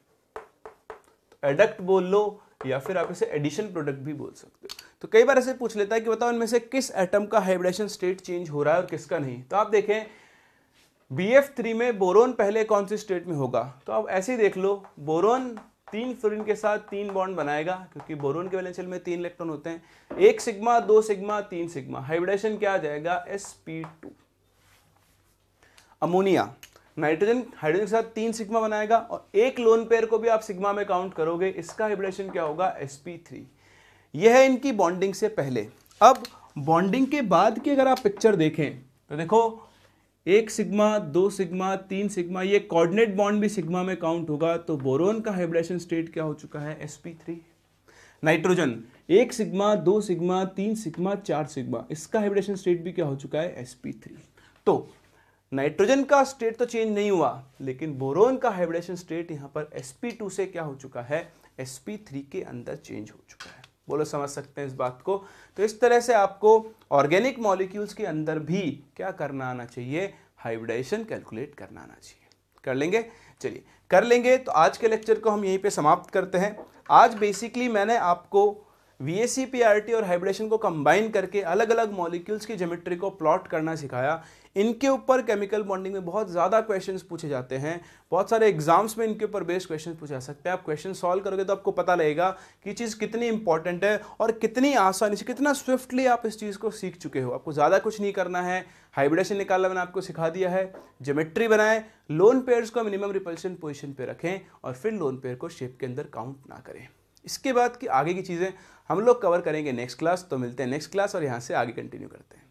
तो एडक्ट बोल लो या फिर आप इसे एडिशन प्रोडक्ट भी बोल सकते हो तो कई बार ऐसे पूछ लेता है कि बताओ इनमें से किस एटम का हाइब्रिडेशन स्टेट चेंज हो रहा है और किसका नहीं तो आप देखें बी एफ थ्री में बोरोन पहले कौन सी स्टेट में होगा तो आप ऐसे ही देख लो बोरोन तीन फ्लोरीन के साथ तीन बॉन्ड बनाएगा क्योंकि बोरोन के वैलेंशियल में तीन इलेक्ट्रॉन होते हैं एक सिग्मा दो सिग्मा तीन सिग्मा हाइब्रिडेशन क्या आ जाएगा S P two ammonia nitrogen hydrogen के साथ तीन सिग्मा बनाएगा और एक लोन पेयर को भी आप सिग्मा में काउंट करोगे इसका हाइब्रिडेशन क्या होगा एस पी थ्री यह है इनकी बॉन्डिंग से पहले अब बॉन्डिंग के बाद की अगर आप पिक्चर देखें तो देखो एक सिग्मा दो सिग्मा तीन सिग्मा ये कोऑर्डिनेट बॉन्ड भी सिग्मा में काउंट होगा तो बोरोन का हाइब्रिडाइजेशन स्टेट क्या हो चुका है sp3 नाइट्रोजन एक सिग्मा दो सिग्मा तीन सिग्मा चार सिग्मा इसका हाइब्रिडाइजेशन स्टेट भी क्या हो चुका है sp3 तो नाइट्रोजन का स्टेट तो चेंज नहीं हुआ लेकिन बोरोन का हाइब्रिडाइजेशन स्टेट यहां पर sp2 से क्या हो चुका है sp3 के अंदर चेंज हो चुका है बोलो समझ सकते हैं इस बात को तो इस तरह से आपको ऑर्गेनिक मॉलिक्यूल्स के अंदर भी क्या करना आना चाहिए हाइब्रिडाइजेशन कैलकुलेट करना आना चाहिए कर लेंगे चलिए कर लेंगे तो आज के लेक्चर को हम यहीं पे समाप्त करते हैं आज बेसिकली मैंने आपको वी एस और हाइब्रिडेशन को कंबाइन करके अलग अलग मॉलिक्यूल्स की जोमेट्री को प्लॉट करना सिखाया इनके ऊपर केमिकल बॉन्डिंग में बहुत ज़्यादा क्वेश्चन पूछे जाते हैं बहुत सारे एग्जाम्स में इनके ऊपर बेस्ड क्वेश्चन पूछे जा सकते हैं आप क्वेश्चन सॉल्व करोगे तो आपको पता लगेगा कि चीज़ कितनी इंपॉर्टेंट है और कितनी आसानी से कितना स्विफ्टली आप इस चीज़ को सीख चुके हो आपको ज़्यादा कुछ नहीं करना है हाइब्रिडेशन निकालना मैंने आपको सिखा दिया है जोमेट्री बनाएं लोन पेयर्स को मिनिमम रिपल्शन पोजिशन पर रखें और फिर लोन पेयर को शेप के अंदर काउंट ना करें इसके बाद की आगे की चीज़ें हम लोग कवर करेंगे नेक्स्ट क्लास तो मिलते हैं नेक्स्ट क्लास और यहाँ से आगे कंटिन्यू करते हैं